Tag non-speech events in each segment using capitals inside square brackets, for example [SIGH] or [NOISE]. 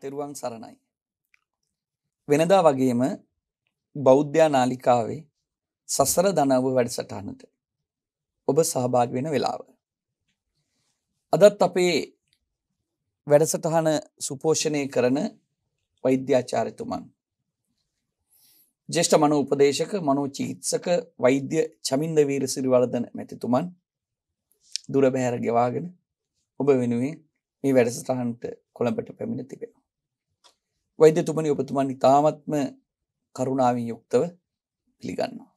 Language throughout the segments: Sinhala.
තෙරුවන් සරණයි. වෙනදා වගේම බෞද්ධයා නාලිකාවේ සසර දනව වැඩසටහනට ඔබ සහභාග වෙන වෙලාව. අදත් අපේ වැඩසටහන සුපෝෂණය කරන වෛද්‍යාචාරතුමන්. ජෙෂ්ඨ මනෝ උපදේශක මනෝ චිකිත්සක වෛද්‍ය චමින්ද වීර සිරිවර්ධන මැතිතුමන් දුර බැහැර ගෙවාගෙන ඔබ වෙනුවෙන් මේ වැඩසටහනට කොළඹට පැමිණ තිබෙනවා. වෛද්‍යතුමනි ඔබතුමන් ඉතාමත්ම කරුණාවෙන් යුක්තව පිළිගන්නවා.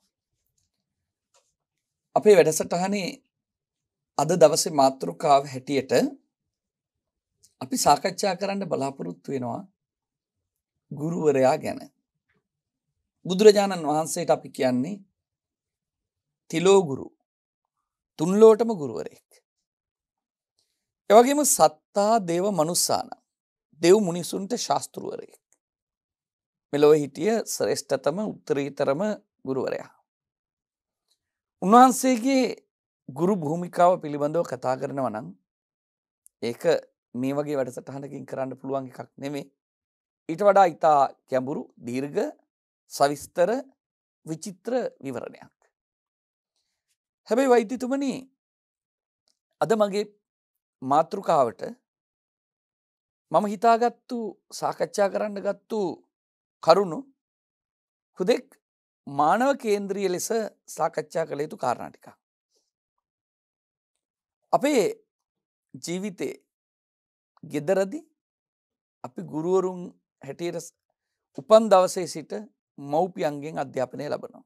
අපේ වැඩසටහනේ අද දවසේ මාතෘකාව හැටියට අපි සාකච්ඡා කරන්න බලාපොරොත්තු වෙනවා ගුරුවරයා ගැන. බුදුරජාණන් වහන්සේට අපි කියන්නේ තිලෝගුරු තුන්ලෝටම ගුරුවරෙක්. එවගේම සත්තා දේව මනුස්සාන දෙව් මිනිසුන්ට ශාස්තෘුවරයෙක්. මෙලොව හිටිය ශ්‍රේෂ්ඨතම උත්තරීතරම ගුරුවරයා. උන්වහන්සේගේ ගුරු භූමිකාව පිළිබඳව කතා කරනව නම් ඒක මේ වගේ වැඩ සටහනකින් කරන්න පුළුවන් එකක් නෙමේ ඊට වඩා ඉතා කැඹුරු දීර්ග සවිස්තර විචිත්‍ර විවරණයක්. හැබැයි වෛද්‍යතුමන අද මගේ මාතෘකාවට මම හිතාගත්තු සාකච්ඡා කරන්න ගත්තු කරුණු හුදෙක් මානව කේන්ද්‍රිය ලෙස සාකච්ඡා කළ යුතු කාරණටික. අපේ ජීවිතේ ගෙදරදි අපි ගුරුවරුන් හැටියට උපන් දවසේ සිට මව්පියන්ගෙන් අධ්‍යාපනය ලබනවා.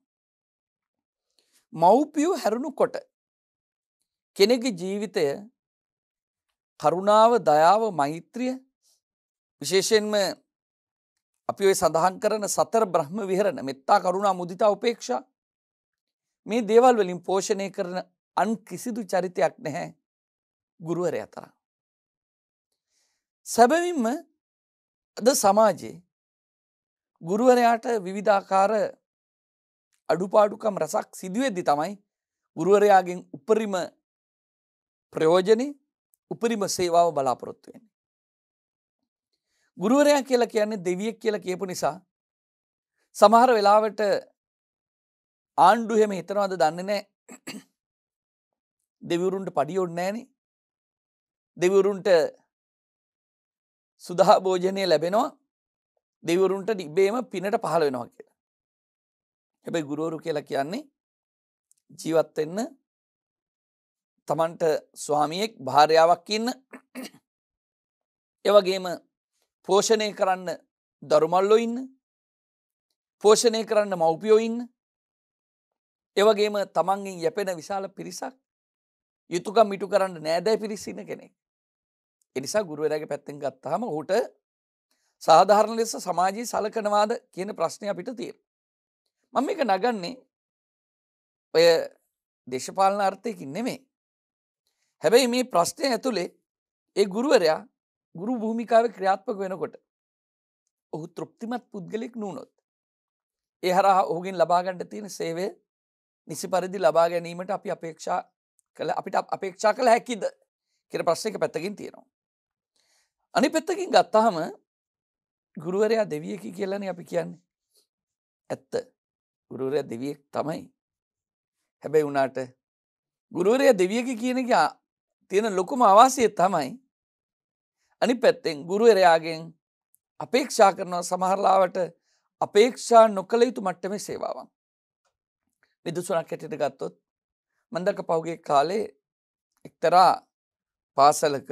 මව්පියූ හැරුණු කොට කෙනෙක ජීවිතය කරුණාව දයාව මෛත්‍රිය විශේෂයෙන්ම අපි ඔය සඳහන් කරන සතර බ්‍රහ්ම විහරණ මෙත්තා කරුණා මුදිතා උපේක්ෂා මේ දේවල් වලින් පෝෂණය කරන අන් කිසිදු චරිතයක් නැහැ ගුරුවරයා තරම්. සැබවින්ම අද සමාජයේ ගුරුවරයාට විවිධාකාර අඩුපාඩුකම් රසක් සිදුවෙද්දි තමයි ගුරුවරයාගෙන් උපරිම ප්‍රයෝජනෙ උපරිම සේවාව බලාපොරොත්තු වෙන්නේ. ගුරුවරයා කියලා කියන්නේ දෙවියෙක් කියලා කියපු නිසා සමහර වෙලාවට ආණ්ඩු හෙම හිතනවාද දන්නේ නෑ දෙවිවරුන්ට පඩියොඩ් නෑන දෙවිවරුන්ට සුදහා භෝජනය ලැබෙනවා දෙවරුන්ට ඩිබේම පිනට පහළ වෙනවා කියලා. හැබැයි ගුරුවරු කියලා කියන්නේ ජීවත්වෙන්න තමන්ට ස්වාමියෙක් භාරයාවක් ඉන්න එවගේම පෝෂණය කරන්න දරුමල්ලො ඉන්න පෝෂණය කරන්න මව්පියෝ ඉන්න එවගේම තමන්ගෙන් යැපෙන විශාල පිරිසක් යුතුකම් මිටු කරන්න නෑදැයි පිරිසින කෙනෙක් එනිසා ගුරුවරගේ පැත්තෙන් ගත්තාම හුට සාධාරණ ලෙස සමාජී සලකනවාද කියන ප්‍රශ්නය අපිට තියෙන මම එක නගන්නේ ඔය දේශපාලන අර්ථයකින් නෙමේ හැබැයි මේ ප්‍රශ්නය ඇතුළේ ඒ ගුරුවරයා ගුරු භූමිකාව ක්‍රියාත්මක වෙනකොට ඔහු තෘප්තිමත් පුද්ගලෙක් නූනොත්. එහරහ ඔහුගෙන් ලබාගණ්ඩ තියෙන සේවය නිසි පරිදි ලබා ගැනීමට අපි අපේක්ෂා කළ අපිට අපේක්ෂා කළ හැකිද කියර ප්‍රශ්න එක පැත්තකින් තියෙනවා. අනි පෙත්තකින් ගත්තාහම ගුරුවරයා දෙවියකි කියලන අපි කියන්නේ. ඇත්ත ගුරුවරයා දෙවියෙක් තමයි. හැබැයි වනාට ගුරුවරයා දෙවියකි කියනක තියෙන ලොකුම අවාසය තමයි අනි පැත්තෙන් ගුරුවරයාගෙන් අපේක්ෂා කරනවා සමහරලාවට අපේක්ෂා නොකළ යුතු මට්ටමේ සේවාවන්. විදුසුනක් හැටිට ගත්තොත් මන්දක පහුගේ කාලේ එක්තරා පාසලක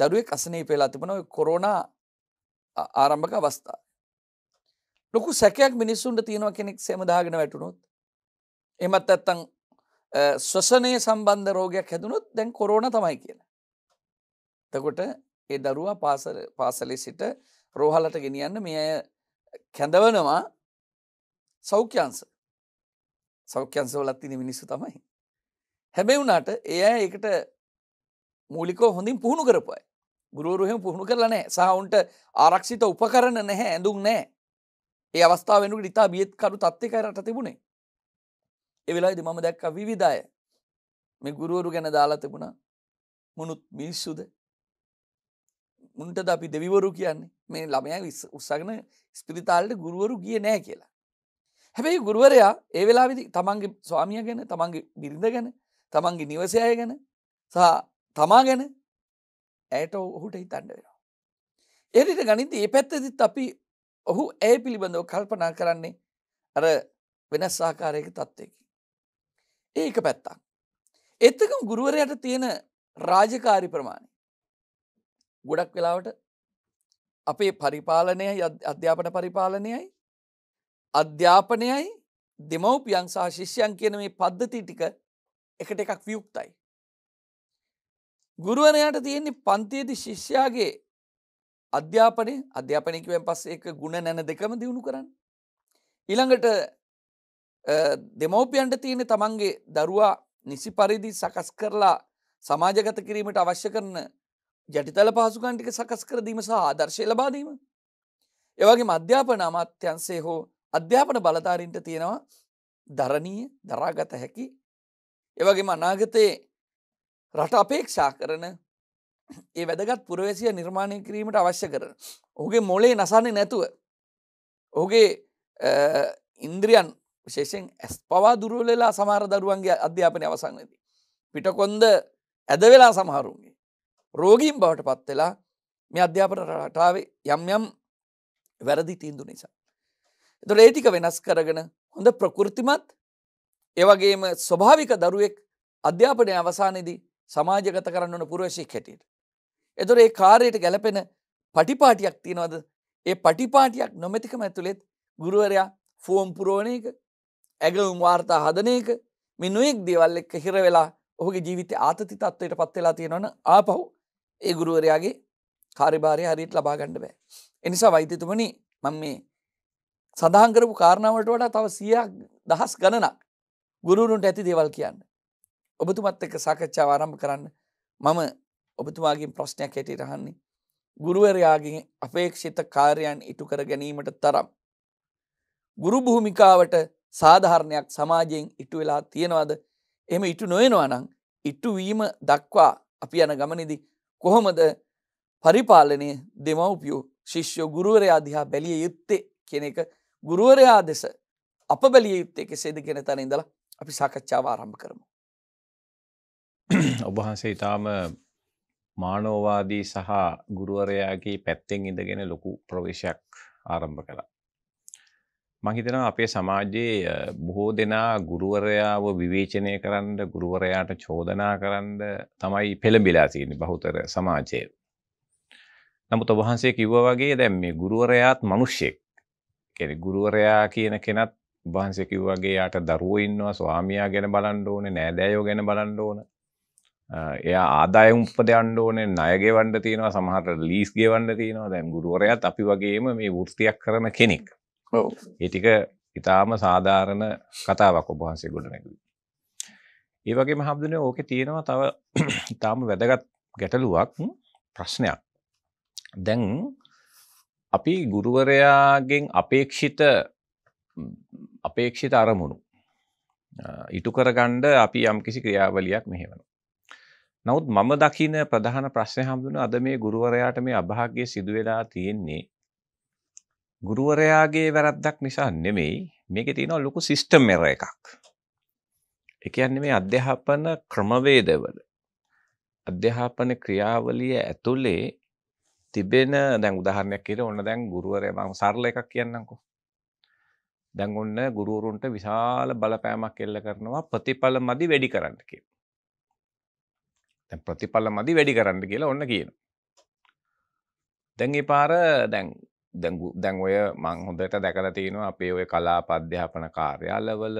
දරුවේ කසනී පෙලා තිබන ඔය කොරෝනා ආරම්භක අවස්ථා. ලොකු සැකයක් මිනිස්සුන්ට තියෙනවා කෙනෙක් සෙමදාගෙන වැටුණොත් එමත් ඇත්තං ස්වසනය සම්බන්ධ රෝගයක් හැදුණොත් දැන් කොරෝණ තමයි කියලා. තකොට ඒ දරුවා පාසලේ සිට රෝහලට ගෙනියන්න මේ අය කැඳවනවා සෞඛ්‍යන්ස සෞඛ්‍යන්සවලත් තින මිනිස්සු තමයි. හැබැයි වුණට ඒ අය එකට මූලිකෝ හොඳින් පුහුණු කරපුයි. ගුරුවරුහෙම පුහුණු කරලා නෑ සහවුන්ට ආරක්ෂිත උපකරන නැහැ ඇඳුම් නෑ ඒ අවස්ථාව වෙනුට ඉතා බියත්කරු තත්ත්ක රට තිබුණේ එවෙලායිද මම දැක්ක විවිධය මේ ගුරුවරු ගැන දාලා තිබුණා මුනුත් මිනිස්සුද මුන්ටද අපි දෙවිවරු කියන්නේ මේ ළමය උත්සගෙන ස්පිරිතාල්ට ගුරුවරු ගිය නෑ කියලා. හැබැයි ගුරුවරයා ඒ වෙලාවිදි තමන්ගේ ස්වාමිය ගැන තමන්ගේ බිරිඳ ගැන තමන්ගේ නිවසය ගැන සහ තමා ගැන ඇයට ඔහුට හිතන්න වෙනවා. එරිට ගනිත ඒ පැත්තදිත් අපි ඔහු ඒ පිළිබඳව කල්පනා කරන්නේ අර වෙනස් සාකාරයක තත්ත්යකි. ඒක පැත්තක්. එත්තකම් ගුරුවරයට තියෙන රාජකාරි ප්‍රමාණය ගොඩක් වෙලාවට අපේ පරිපාලනයයි අධ්‍යාපන පරිපාලනයයි අධ්‍යාපනයයි දෙමව්පියන් සහ ශිෂ්‍යයන් කියන මේ පද්ධති ටික එකට එකක් වියුක්තයි. ගුරුවරයාට තියෙන්නේ පන්තියේදි ශිෂ්‍යයාගේ අධ්‍යාපනය අධ්‍යාපනයකිවෙන් පස්ස එක ගුණ නැන දෙකම දියුණු කරන්න. ඉළඟට දෙමවපියන්ට තියෙන තමන්ගේ දරුවා නිසි පරිදි සකස් කරලා සමාජගත කිරීමට අවශ්‍ය කරන යටිතල පහසුකන්ටික සකස් කරදීම සහ ආදර්ශය ලබාදීම. ඒවගේ අධ්‍යාපන අමාත්‍යන්සේ හෝ අධ්‍යාපන බලධාරින්ට තියෙනවා දරණීය දරාගත හැකි ඒවගේ අනාගතයේ රට අපේක්ෂා කරන ඒ වැදගත් පුරවැසිය නිර්මාණය කිරීමට අවශ්‍ය කරන. ඔහුගේ මොලේ නසන්නේ නැතුව. ඔහුගේ ඉන්ද්‍රියන් විශේෂෙන් ඇස් පවා දුරුවලලා සමාර දරුවන්ගේ අධ්‍යාපනය අවසන්නදී. පිටකොන්ද ඇදවෙලා සමහරුන්ගේ. රෝගීම් බවට පත්වෙලා මේ අධ්‍යාපන රටාවේ යම් යම් වැරදි තීන්දු නිසා. එතුට ඒටික වෙනස් කරගෙන හොඳ ප්‍රකෘතිමත් ඒවගේම ස්වභාවික දරුවෙක් අධ්‍යාපනය අවසානයේදී සමාජගත කරන්න වන පුරුවශයක් හැටියට. එතුර ඒ කාරයට ගැලපෙන පටිපාටියක් තියෙනවද ඒ පටිපාටියක් නොමැතිකම ඇතුළෙත් ගුරුවරයා ෆෝම් පුරෝණ එක ඇගවුම් වාර්තා හදන එක මිනුවෙක් දේවල් එක්ක හිර වෙලා ඔහුගේ ජීවිත ආතති තත්වයට පත්වෙලා තියෙනවන ආපහු ඒ ගුරුවරයාගේ කාරිභාරය හරියට ලබා ගණ්ඩ බෑ. එනිසා වෛතිතුමනි මං මේ සඳහන්කරපු කාරණාවට වඩා තව සියයක් දහස් ගණනක් ගුරුරුන්ට ඇති දේවල් කියන්න. ඔබතුමත් එක්ක සාකච්ඡාව ආරම්භ කරන්න මම ඔබතුමාගේ ප්‍රශ්නයක් හැටියට අහන්නේ ගුරුවරයාගේ අපේක්ෂිත කාර්යයන් ඉටු කර ගැනීමට තරම් ගුරු භූමිකාවට සාධාරණයක් සමාජයෙන් ඉටු වෙලා තියෙනවද එහෙම ඉටු නොවෙනවා නම් ඉටුවීම දක්වා අපි යන ගමනේදී කොහොමද පරිපාලනය දෙමවපියෝ ශිෂ්‍යෝ ගුරුවරයා දිහා බැලිය යුත්තේ කෙන එක ගුරුවරයා දෙස අප බැලිය යුත්තේ කෙසේද කෙන තැන ඉඳලා අපි සාකච්ඡාව ආරම්භ කරමු. ඔබහන්සේ ඉතාම මානෝවාදී සහ ගුරුවරයාගේ පැත්තෙන් ඉඳගෙන ලොකු ප්‍රවේශයක් ආරම්භ කළා. මහිතනවා අපේ සමාජයේ බොහෝ දෙනා ගුරුවරයාව විවේචනය කරන්න ගුරුවරයාට චෝදනා කරන්න තමයි පෙළඹිලා තියෙන්නේ බහුතර සමාජයේ. නමුත් වහන්සේ කිව්වා වගේ දැන් මේ ගුරුවරයාත් මිනිස්සෙක්. කියන්නේ ගුරුවරයා කියන කෙනත් වහන්සේ කිව්වා වගේ යාට දරුවෝ ඉන්නවා, ස්වාමියා ගැන බලන්න ඕනේ, නෑදෑයෝ ගැන බලන්න ඕනේ. එයා ආදායම් උපදවන්න ඕනේ ණය ගෙවන්න තියෙනවා සමහරට ලීස් ගෙවන්න තියෙනවා දැන් ගුරුවරයාත් අපි වගේම මේ වෘත්තියක් කරන කෙනෙක්. ඒටික ඉතාම සාධාරණ කතාවක් ඔබහන්සේ ගොඩනැකි. ඒ වගේ හමුදුනේ ඕක තියෙනවා තව [CLEARS THROAT] ඉතාම වැදගත් ගැටලුවක් ප්‍රශ්නයක්. දැන් අපි ගුරුවරයාගෙන් අපේක්ෂිත අපේක්ෂිත අරමුණු ඉටු කරගණ්ඩ අපි යම්කිසි ක්‍රියාවලියක් මෙහෙවන. නමුත් මම දකින ප්‍රධාන ප්‍රශ්නය හමුදුන අද මේ ගුරුවරයාට මේ අභාග්‍ය සිදුවෙලා තියෙන්නේ ගුරුවරයාගේ වැරද්දක් නිසා නෙමෙයි මේකේ තියෙනවා ලොකු සිස්ටම් එරර් එකක්. ඒ කියන්නේ මේ අධ්‍යාපන ක්‍රමවේදවල අධ්‍යාපන ක්‍රියාවලිය ඇතුලේ තිබෙන දැන් උදාහරණයක් කියලා ඕන දැන් ගුරුවරයා මම සරල එකක් කියන්නම්කෝ. දැන් ඔන්න ගුරුවරුන්ට විශාල බලපෑමක් එල්ල කරනවා ප්‍රතිඵල මදි වැඩි කරන්න කියලා. දැන් ප්‍රතිඵල මදි වැඩි කරන්න කියලා ඔන්න කියනවා. දැන් ඒ පාර දැන් දැන් ඔය මං හොඳට දැකලා තියෙනවා අපේ ඔය කලා අධ්‍යාපන කාර්යාලවල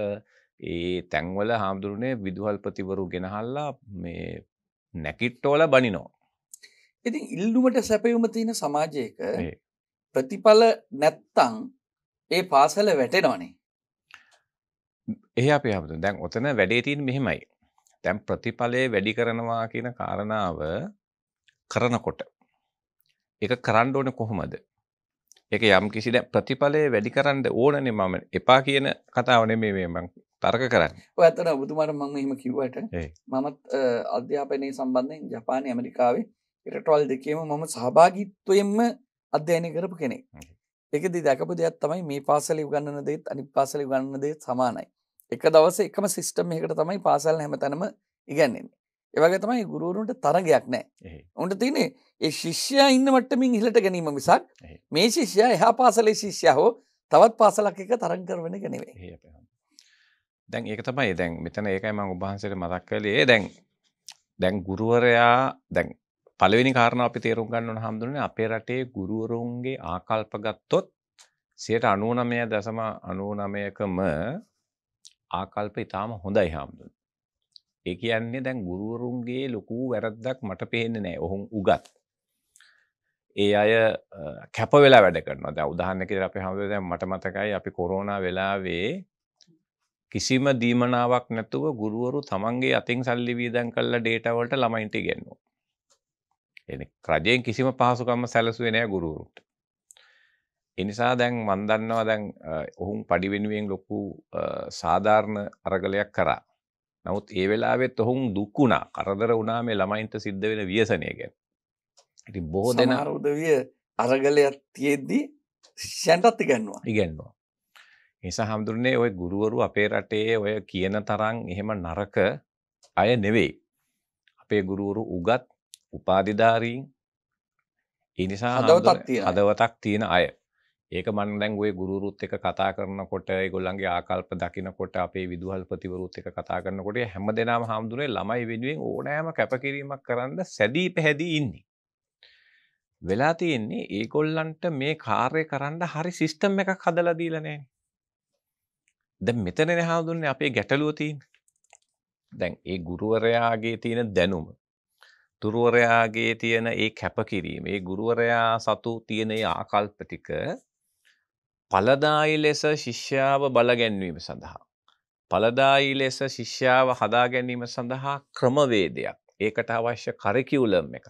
ඒ තැන්වල හාමුදුරනේ විදුහල්පතිවරු ගෙනහල්ලා මේ නැකිට්ටෝල බනිනෝ. ඉතින් ඉල්ලුමට සැපයුම තියෙන සමාජයක ප්‍රතිඵල නැත්තං ඒ පාසල වැටෙනවානේ. එහ අපේ හමුතු දැන් ඔතන වැඩේ තින් මෙහෙමයි. තැන් ප්‍රතිඵලය වැඩි කරනවා කියන කාරණාව කරනකොට. එක කරන්න ඕන කොහොමද ඒක යම් කිසි දැන් ප්‍රතිඵලය වැඩි කරන්න ඕනනේ මම එපා කියන කතාව නෙමෙයි මේ මම තර්ක කරන්නේ. ඔය ඇත්තට ඔබතුමාට මම එහෙම කිව්වට මමත් අධ්‍යාපනයේ සම්බන්ධයෙන් ජපානයේ ඇමරිකාවේ රටවල් දෙකේම මම සහභාගීත්වයෙන්ම අධ්‍යයනය කරපු කෙනෙක්. ඒකදී දැකපු දෙයක් තමයි මේ පාසලේ උගන්වන දේත් අනිත් පාසලේ උගන්වන දේත් සමානයි. එක දවසේ එකම සිස්ටම් එකකට තමයි පාසල් හැමතැනම ඉගැන්වෙන්නේ. ඒවගේ තමයි ගුරුවරුන්ට තරගයක් නෑ ඔන්ට තියනෙ ඒ ශිෂ්‍ය ඉන්න මටමින් හිලට ගැනීම මිසක් මේ ශිෂ්‍ය එහා පාසලේ ශිෂ්‍ය හෝ තවත් පාසලක් එක තරන් කරවන ගැනවේ දැන් ඒක තමයි දැන් මෙතන ඒකයි මං උබහන්සට මතක් කලේ දැන් දැන් ගුරුවරයා දැන් පලවෙනි කාරණ අපි තේරුම් ගන්නවන හමුදුරන අපේ රටේ ගුරුවරුන්ගේ ආකල්ප ගත්තොත් සයට අනුවනමය දසම අනුවනමයකම ආකල්ප ඉතාම හොඳයි හාමුදුන් ඒ කියන්නේ දැන් ගුරුවරුන්ගේ ලොකු වැරද්දක් මට පේන්නේ නෑ ඔහුන් උගත් ඒ අය කැප වෙලා වැඩ කරනවා දැන් උදාහරණයක් විදිහට අපි හැමෝම දැන් මට මතකයි අපි කොරෝනා වෙලාවේ කිසිම දීමනාවක් නැතුව ගුරුවරු තමන්ගේ අතින් සල්ලි වීදම් කරලා ඩේටා වලට ළමයින්ට ඉගෙනුවා. එනේ රජයෙන් කිසිම පහසුකම් සැලසුවේ නැහැ ගුරුවරුන්ට. ඒ නිසා දැන් මම දන්නවා දැන් ඔහුන් padi වෙනුවෙන් ලොකු සාධාරණ අරගලයක් කරා. නමුත් ඒ වෙලාවෙත් ඔහුන් දුක් වුණා කරදර වුණා මේ ළමයින්ට සිද්ධ වෙන ව්‍යසනය ගැන. ඉතින් බොහෝ දෙනා උදවිය අරගලයක් තියෙද්දී ශිෂ්‍යයන්ටත් ඉගන්නවා. ඉගන්නවා. නිසා හඳුරන්නේ ඔය ගුරුවරු අපේ රටේ ඔය කියන තරම් එහෙම නරක අය නෙවෙයි. අපේ ගුරුවරු උගත් උපාධිධාරීන් ඒ නිසා හදවතක් තියෙන අය. ඒක මන් දැන් ඔය ගුරුරුත් එක කතා කරනකොට ඒගොල්ලන්ගේ ආකල්ප දකිනකොට අපේ විදුහල්පතිවරුත් එක කතා කරනකොට හැම දෙනාම හාමුදුරේ ළමයි වෙනුවෙන් ඕනෑම කැපකිරීමක් කරන්න සැදී පැහැදී ඉන්නේ. වෙලා තියෙන්නේ ඒගොල්ලන්ට මේ කාර්යය කරන්න හරි සිස්ටම් එකක් හදලා දීලා නැහැ. දැන් මෙතනනේ හාමුදුරනේ අපේ ගැටලුව තියෙන්නේ. දැන් ඒ ගුරුවරයාගේ තියෙන දැනුම ගුරුවරයාගේ තියෙන ඒ කැපකිරීම, ඒ ගුරුවරයා සතු තියෙන ඒ ආකල්ප ටික පලදායි ලෙස ශිෂ්‍යාව බලගැන්වීම සඳහා. පලදායි ලෙස ශිෂ්‍යාව හදා ගැනීම සඳහා ක්‍රමවේදයක් ඒකට අවශ්‍ය කරකිවුලම් එක.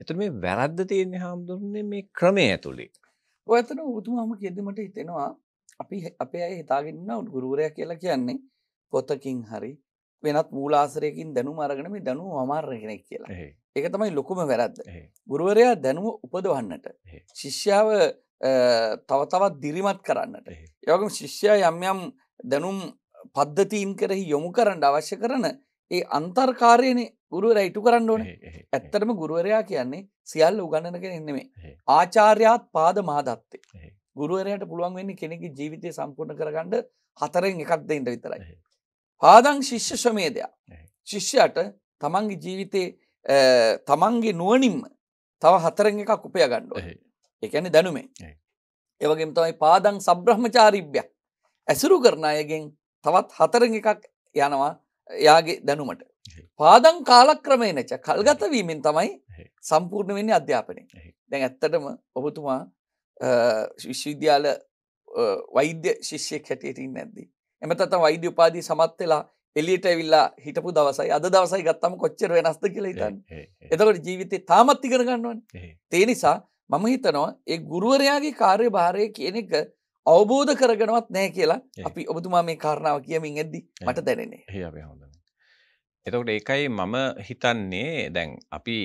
එතු මේ වැරද්ද තියෙන්නේ හාමුදුරන්නේ මේ ක්‍රමය ඇතුළි. ඇතන උතුමාම කියෙදීමට හිතෙනවා අපි අපේ අය හිතාගන්න උන් ගුරුවරය කියලා කියන්නේ පොතකින් හරි වෙනත් මූලාසරයකින් දැනු අරගෙන මේ දැනු අමාර්රගෙනෙක් කියලා. ඒක තමයි ලොකුම වැරද්ද. ගුරුවරයා දැනුව උපදවන්නට ශිෂ්‍යාව තව තවත් දිරිමත් කරන්නට යෝගම ශිෂ්‍ය යම් යම් දැනුම් පද්ධතීන් කරෙහි යොමු කරන්න අවශ්‍ය කරන ඒ අන්තර්කාරයන ගුරුවර ඉටු කරන්න ඕන ඇත්තරම ගුරුවරයා කියන්නේ සියල්ල උගණනක එන්නෙමේ ආචාර්යාත් පාද මහදත්තේ ගුරුවරයට පුළුවන් වෙන්න කෙනෙක ජීවිතය සම්පූර්ණ කරගන්නඩ හතරෙන් එකක් දෙන්නට විතරයි. පාදං ශිෂ්‍ය ශ්‍රමේදයක් ශිෂ්‍යයට තමන්ගේ ජීවිතේ තමන්ගේ නුවනින්ම තව හතරෙන් එකක් උපය ගණ්ඩුව. එකන දැනුමේ ඒවගේ තමයි පාදන් සබ්‍රහ්මචාරිභ්‍යයක් ඇසුරු කරන අයගෙන් තවත් හතර එකක් යනවා එයාගේ දැනුමට පාදං කාලක්‍රමයනච කල්ගතවීමෙන් තමයි සම්පූර්ණ වෙන්නේ අධ්‍යාපනය දැන් ඇත්තටම ඔබතුමා විශ්වවිද්‍යාල වෛද්‍ය ශිෂ්‍යයක් හැටියටින් නැද්දි. එමතත වෛද්‍ය උපාදී සමත් වෙලා එලියට ඇවිල්ලා හිටපු දවසයි අද දවසයි ගත්තම කොච්චර වෙනස්ද කියලා හිතන්න. එතකොට ජීවිතේ තාමත් ඉගෙන ගන්නවනේ. ඒ නිසා මම හිතනවා ඒ ගුරුවරයාගේ කාර්ය භාරය කියන එක අවබෝධ කරගෙනවත් නෑ කියලා අපි ඔබතුමා මේ කාරණාව කියමින් ඇද්දි මට දැනෙන්නේ හි හොඳ එතකට ඒකයි මම හිතන්නේ දැන් අපි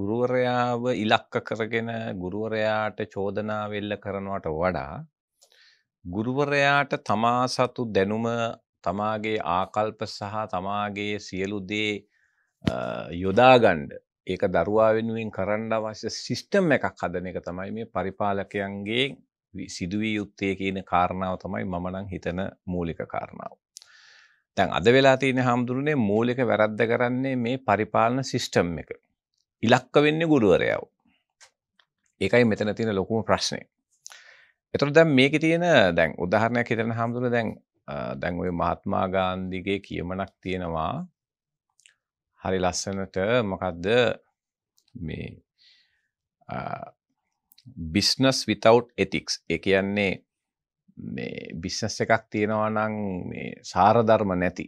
ගුරුවරයාව ඉලක්ක කරගෙන ගුරුවරයාට චෝදනාවෙල්ල කරනවට වඩා ගුරුවරයාට තමා සතු දැනුම තමාගේ ආකල්ප සහ තමාගේ සියලු දේ යොදාගණ්ඩ ඒක දරුවා වෙනුවෙන් කරන්න අවශ්‍ය සිිස්ටම් එකක් හදන එක තමයි මේ පරිපාලකයන්ගේ සිදුවී යුත්තේ කියන කාරණාව තමයි මමනං හිතන මූලික කාරණාව. තැන් අද වෙලා තියෙන හාමුදුරනේ මූලික වැරද්ද කරන්නේ මේ පරිපාලන සිිස්ටම් එක. ඉලක්ක වෙන්න ගුරුවරයාව. ඒකයි මෙතන තියෙන ලොකුම ප්‍රශ්නය. එතුර දැම් මේක තියෙන දැන් උදාහරණයක් හිතන හාමුදුර දැන් දැන් ඔය මහත්මා ගාන්දිගේ කියමනක් තියෙනවා හරි ලස්සනට මොකක්ද මේ බිස්නස් විතවට් එතික්ස් එක කියන්නේ මේ බිස්නස් එකක් තියෙනවා නම් මේ සාරධර්ම නැති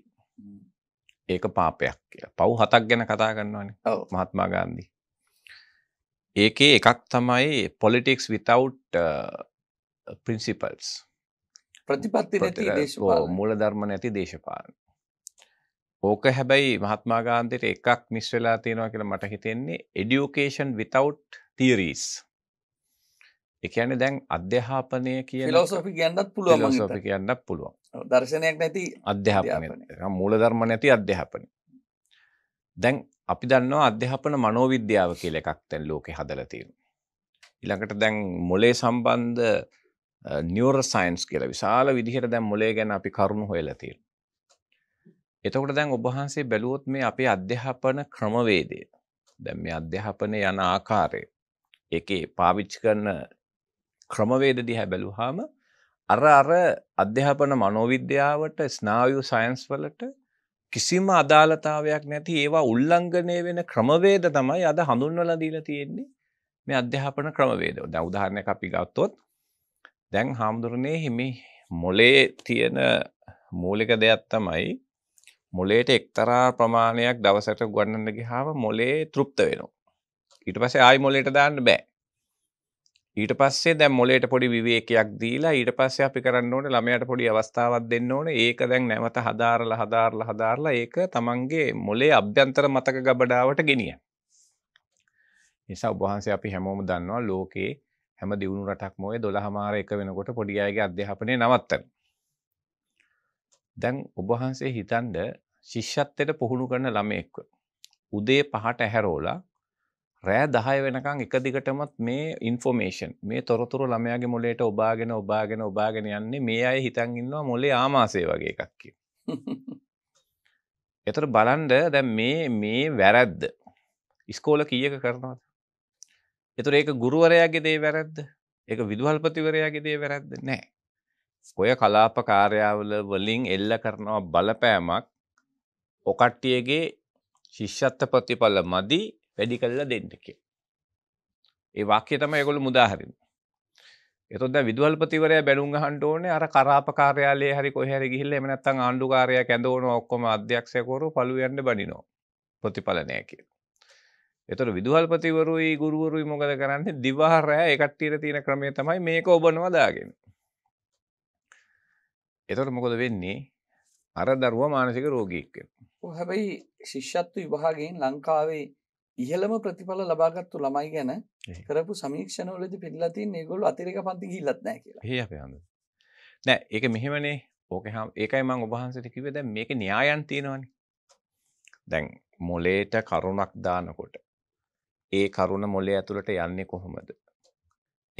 ඒක පාපයක් කිය පව් හතක් ගැන කතා කරන්නවන මහත්මා ගාන්දී ඒකේ එකක් තමයි පොලිටික්ස් විතවට් පින්සිපල්ස් ප්‍රතිපත්ති මුල ධර්ම නැති දේශපාලන ඕක හැබැයි මහත්මා ගාන්ධිට එකක් මිස් වෙලා තියෙනවා කියලා මට හිතෙන්නේ education without theories. ඒ කියන්නේ දැන් අධ්‍යාපනය කියන philosophy කියන්නත් පුළුවන් philosophy කියන්නත් පුළුවන්. දර්ශනයක් නැති අධ්‍යාපනය. මූලධර්ම නැති අධ්‍යාපනය. දැන් අපි දන්නවා අධ්‍යාපන මනෝවිද්‍යාව කියලා එකක් දැන් ලෝකේ හදලා තියෙනවා. ඊළඟට දැන් මොලේ සම්බන්ධ නියෝරෝ සයන්ස් කියලා විශාල විදිහට දැන් මොලේ ගැන අපි කරුණු හොයලා තියෙනවා. එතකොට දැන් ඔබහන්සේ බැලුවොත් මේ අපේ අධ්‍යාපන ක්‍රමවේදය දැන් මේ අධ්‍යාපනය යන ආකාරය ඒකේ පාවිච්චි කරන ක්‍රමවේද දිහා බැලුවාම අර අර අධ්‍යාපන මනෝවිද්‍යාවට ස්නායු සයන්ස් වලට කිසිම අදාළතාවයක් නැති ඒවා උල්ලංඝනය වෙන ක්‍රමවේද තමයි අද හඳුන්වලා දීලා තියෙන්නේ මේ අධ්‍යාපන ක්‍රමවේද. දැන් උදාහරණයක් අපි ගත්තොත් දැන් හාමුදුරනේ හිමි මොලේ තියෙන මූලික දෙයක් තමයි මොලේට එක්තරා ප්‍රමාණයක් දවසට ගන්නන්න ගියාම මොලේ තෘප්ත වෙනවා. ඊට පස්සේ ආයි මොලේට දාන්න බෑ. ඊට පස්සේ දැන් මොලේට පොඩි විවේකයක් දීලා ඊට පස්සේ අපි කරන්න ඕනේ ළමයාට පොඩි අවස්ථාවක් දෙන්න ඕනේ. ඒක දැන් නැවත හදාරලා හදාරලා හදාරලා ඒක තමන්ගේ මොලේ අභ්‍යන්තර මතක ගබඩාවට ගෙනියන්න. නිසා ඔබ වහන්සේ අපි හැමෝම දන්නවා ලෝකේ හැම දියුණු රටක්ම ඔය 12 මාර එක වෙනකොට පොඩි අයගේ අධ්‍යාපනය නවත්තන. දැන් ඔබ වහන්සේ හිතනද ශිෂ්‍යත්වයට පුහුණු කරන ළමයෙක්ව. උදේ පහට ඇහැරෝලා රෑ දහය වෙනකං එක දිගටමත් මේ ඉන්ෆෝමේෂන් මේ තොරතුර ළමයාගේ මොලේට ඔබාගෙන ඔබාගෙන ඔබාගෙන යන්නේ මේ අය හිතන් ඉන්නවා මොලේ ආමාසය වගේ එකක්කි. [LAUGHS] එතට බලන්ඩ දැ මේ මේ වැරැද්ද ඉස්කෝල කියක කරනවාද. එතුර ඒක ගුරුවරයාගේ දේ වැරැද්ද එක විදුහල්පතිවරයාගේ දේ වැරැද්ද නෑ. ඔය කලාප කාර්යාවල වලින් එල්ල කරනවා බලපෑමක් ඔකට්ටියගේ ශිෂ්‍යත්ත ප්‍රතිඵල මදි වැඩි කල්ලා දෙන්නක. ඒ වාක්‍ය තම ඒගොල මුදාහරින්. එතොද විදුවල්පතිවරය බැලුම් හන්ට ඕන අර කරාපකාරයාලේ හරි කොහැර ගිහිල්ල එමනත්තන් ආණ්ඩුකාරය කැඳවන ඔක්කොම අධ්‍යක්ෂයකෝරු පලුවන්න බනිනෝ ප්‍රතිඵලනයකි. එතොට විදුහල්පතිවරුයි ගුරුවරුයි මොකද කරන්නේ දිවාරෑ එකට්ටීර තියෙන ක්‍රමය තමයි මේක ඔබනවදාගෙන. එතොට මොකද වෙන්නේ අර දරුවා මානසික රෝගීක් වෙනවා. හැබැයි ශිෂ්‍යත්ව විභාගයෙන් ලංකාවේ ඉහළම ප්‍රතිඵල ලබාගත්තු ළමයි ගැන කරපු සමීක්ෂණවලදී පෙන්නලා තියෙන ඒගොල්ලෝ අතිරේක පන්ති ගිහිල්ලත් නැහැ කියලා. එහෙ අපේ අඳුර. නෑ ඒක මෙහෙමනේ. ඕක හැම ඒකයි මම ඔබ වහන්සේට කිව්වේ දැන් මේකේ න්‍යායන් තියෙනවනේ. දැන් මොලේට කරුණක් දානකොට ඒ කරුණ මොලේ ඇතුළට යන්නේ කොහොමද?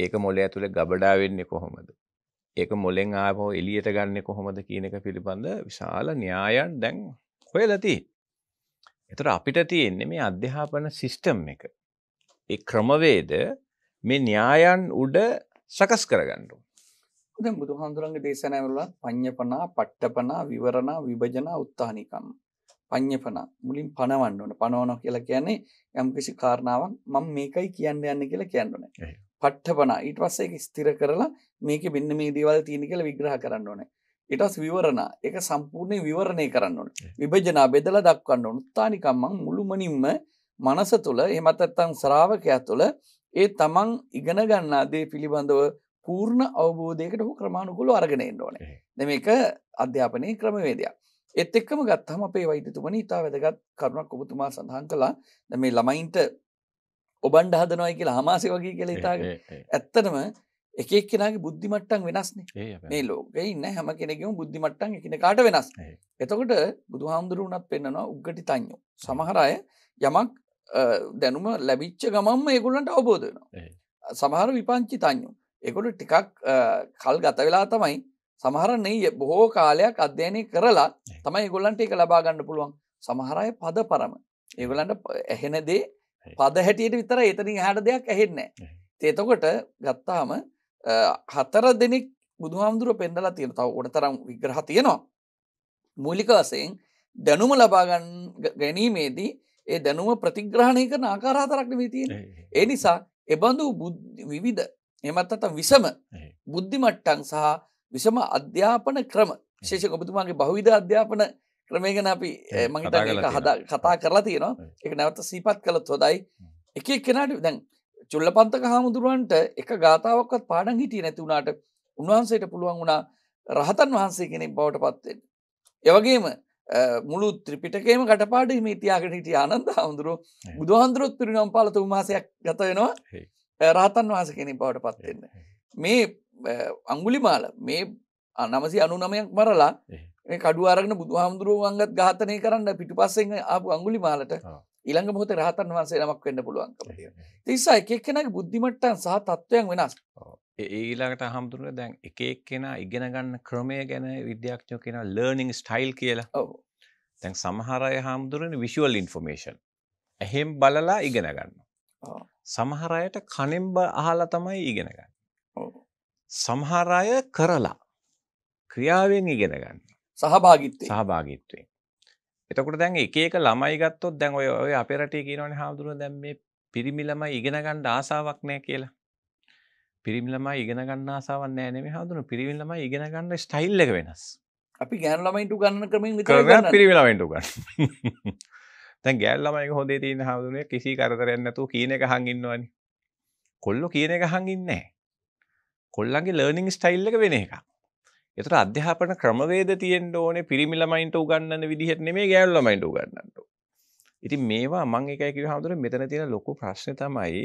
ඒක මොලේ ඇතුලේ ගබඩා වෙන්නේ කොහොමද? ඒක මොලෙන් ආපෝ එලියට ගන්න කොහොමද කියන එක පිළිබඳ විශාල න්‍යායන් දැන් හොයලති. එතට අපිට තියෙන්නේ මේ අධ්‍යාපන සිිස්ටම් එක. ඒ ක්‍රමවේද මේ න්‍යායන් උඩ සකස් කරගන්නු. දැන් බුදුහාමුදුරන්ගේ දේශනාවල පඤ්ඤපනා, පට්ඨපනා, විවරණා, විභජනා, උත්හානිකම්. පඤ්ඤපනා මුලින් පනවන්න ඕන. පනවනවා කියලා කියන්නේ යම්කිසි කාරණාවක් මම මේකයි කියන්න යන්නේ කියලා කියන්න ඕනේ. පට්ටපන ඊට පස්සේ ස්තිර කරලා මේක බින්න මේ දේවල් තියෙන කියල විග්‍රහ කරන්න ඕනේ ඉටස් විවරණ එක සම්පූර්ණය විවරණය කරන්න ඕන විභජනා බෙදල දක්වන්න උත්තානිකම්මං මුළුමනින්ම මනස තුළ එමතත්තං ශ්‍රාවකයා තුළ ඒ තමන් ඉගෙන ගන්නා දේ පිළිබඳව පූර්ණ අවබෝධයකට හු ක්‍රමාණුකුළු අර්ගෙනෙන් ඕන දෙ මේක අධ්‍යාපනය ක්‍රමවේදයක් එත් එක්කම ගත්තම අපේ වෛදතුමන ඉතා වැදගත් කරුණක් ඔබතුමා සඳහන් කලා මේ ළමයින්ට ඔබන්ඩ හදනවයි කියලා හමාසය වගේ කියලා ඉතාගෙන ඇත්තටම එකක් කෙනගේ බුද්ධිමට්ටන් වෙනස්නේ මේ ලෝකෙ ඉන්න හැම කෙනෙකම බුද්ධිමට්ටන් එකන කාට වෙනස් එතකොට බුදු හාමුදුරුවනත් පෙන්න්නවා උගටි තඥෝ සමහරය යමක් දැනුම ලැබිච්ච ගමම් ඒගොලන්ට අවබෝධ වෙනවා සමහර විපංචි තඥෝ එකොට ටිකක් කල් ගත වෙලා තමයි සමහරන්නේ බොහෝ කාලයක් අධ්‍යයනය කරලා තමයි ගොල්ලන්ට එක ලබාගන්න පුළුවන් සමහරය පද පරම ඒගොලන්ට ඇහෙනදේ පද හැටියට විතර එතනින් හට දෙයක් ඇහෙන්නේ තේතකොට ගත්තාම හතර දෙනෙක් බුදුහාමුදුර පෙන්ඩලා තියෙන තව ොඩ තරම් විග්‍රහ තියෙනවා මූලික වසයෙන් දැනුම ලබාගන්න ගැනීමේදී ඒ දැනුම ප්‍රතිග්‍රහණය කරන ආකාරාතරක්න විතිය ඒ නිසා එබඳු විවිධ එමත්තත විසම බුද්ධිමට්ටන් සහ විසම අධ්‍යාපන ක්‍රම ශේෂ ඔබතුමාගේ බහවිධ අධ්‍යාපන ක්‍රමේගන අපි මහිත හද කතා කරලා තියෙනවා එක නැවත සීපත් කළත් හොදයි එක කෙනට දැන් චුල්ල පන්තක හාමුදුරුවන්ට එක ගාතාවක්වත් පාඩන් හිටිය නැති වුණට උන්වහන්සේට පුළුවන් වුණා රහතන් වහන්සේ කෙනෙක් බවට පත්වෙන්. එවගේම මුළු ත්‍රිපිටකේම කටපාඩි මේ තියාගෙන හිටිය ආනන්ද හාමුදුරුව බුදුහන්දුරුවත් පිරිනම් පාලත උමාසයක් ගතවෙනවා රහතන් වහස කෙනෙක් බවට පත්වෙන්න. මේ අංගුලිමාල මේ අනමසි අනුනමයක් මරලා මේ කඩු අරගෙන බුදුහාමුදුරුවන්ගත් ඝාතනය කරන්න පිටිපස්සෙන් ආපු අඟුලිමාලට ඊළඟ මොහොතේ රහතන් වහන්සේ නමක් වෙන්න පුළුවන්කම තියෙනවා. ඒ නිසා එක එක්කෙනාගේ බුද්ධිමට්ටම් සහ තත්වයන් වෙනස්. ඊළඟට හාමුදුරුවෝ දැන් එක එක්කෙනා ඉගෙන ගන්න ක්‍රමය ගැන විද්‍යාඥයෝ කියනවා ලර්නින් ස්ටයිල් කියලා. ඔව්. දැන් සමහර අය හාමුදුරුවනේ විෂුවල් ইনফෝමේෂන්. එහෙම් බලලා ඉගෙන ගන්නවා. ඔව්. සමහර අයට කනෙන් අහලා තමයි ඉගෙන ගන්නේ. ඔව්. සමහර අය කරලා ක්‍රියාවෙන් ඉගෙන ගන්න. සහභාගිත්තේ සහභාගිත්වේ එතකට දැන් එකක ළමයි ගත්තොත් දැන් ඔය ඔය අපරටේ කියනවන හාමුදුරුව දැම් මේ පිරිමිලම ඉගෙනගණ්ඩ ආසාවක් නෑ කියලා පිරිමිලම ඉගෙනගන්න ආසාවන්න ෑනෙම හාදුරු පිරිවිල්ලම ඉගෙනගන්න ස්ටයිල්ලක වෙනස් අපි ගෑන්ලමයින්ට ගන්න කරමින් පිරිවිලමෙන්ටු ගන්න තැන් [LAUGHS] ගෑල්ලමයි හොදේ තියන හාදුරුවය කිසි කරතරන්නතු කියන එක හඟින්නවනි කොල්ලො කියන එක හඟින්නෑ කොල්ලන්ගේ ලර්නිින් ස්ටයිල්ලක වෙන එකක් එතකොට අධ්‍යාපන ක්‍රමවේද තියෙන්න ඕනේ පිරිමි ළමයින්ට උගන්වන විදිහට නෙමෙයි ගෑනු ළමයින්ට උගන්වන්න ඉතින් මේවා මම එකයි කිව්ව හැමදෙර මෙතන තියෙන ලොකු ප්‍රශ්නේ තමයි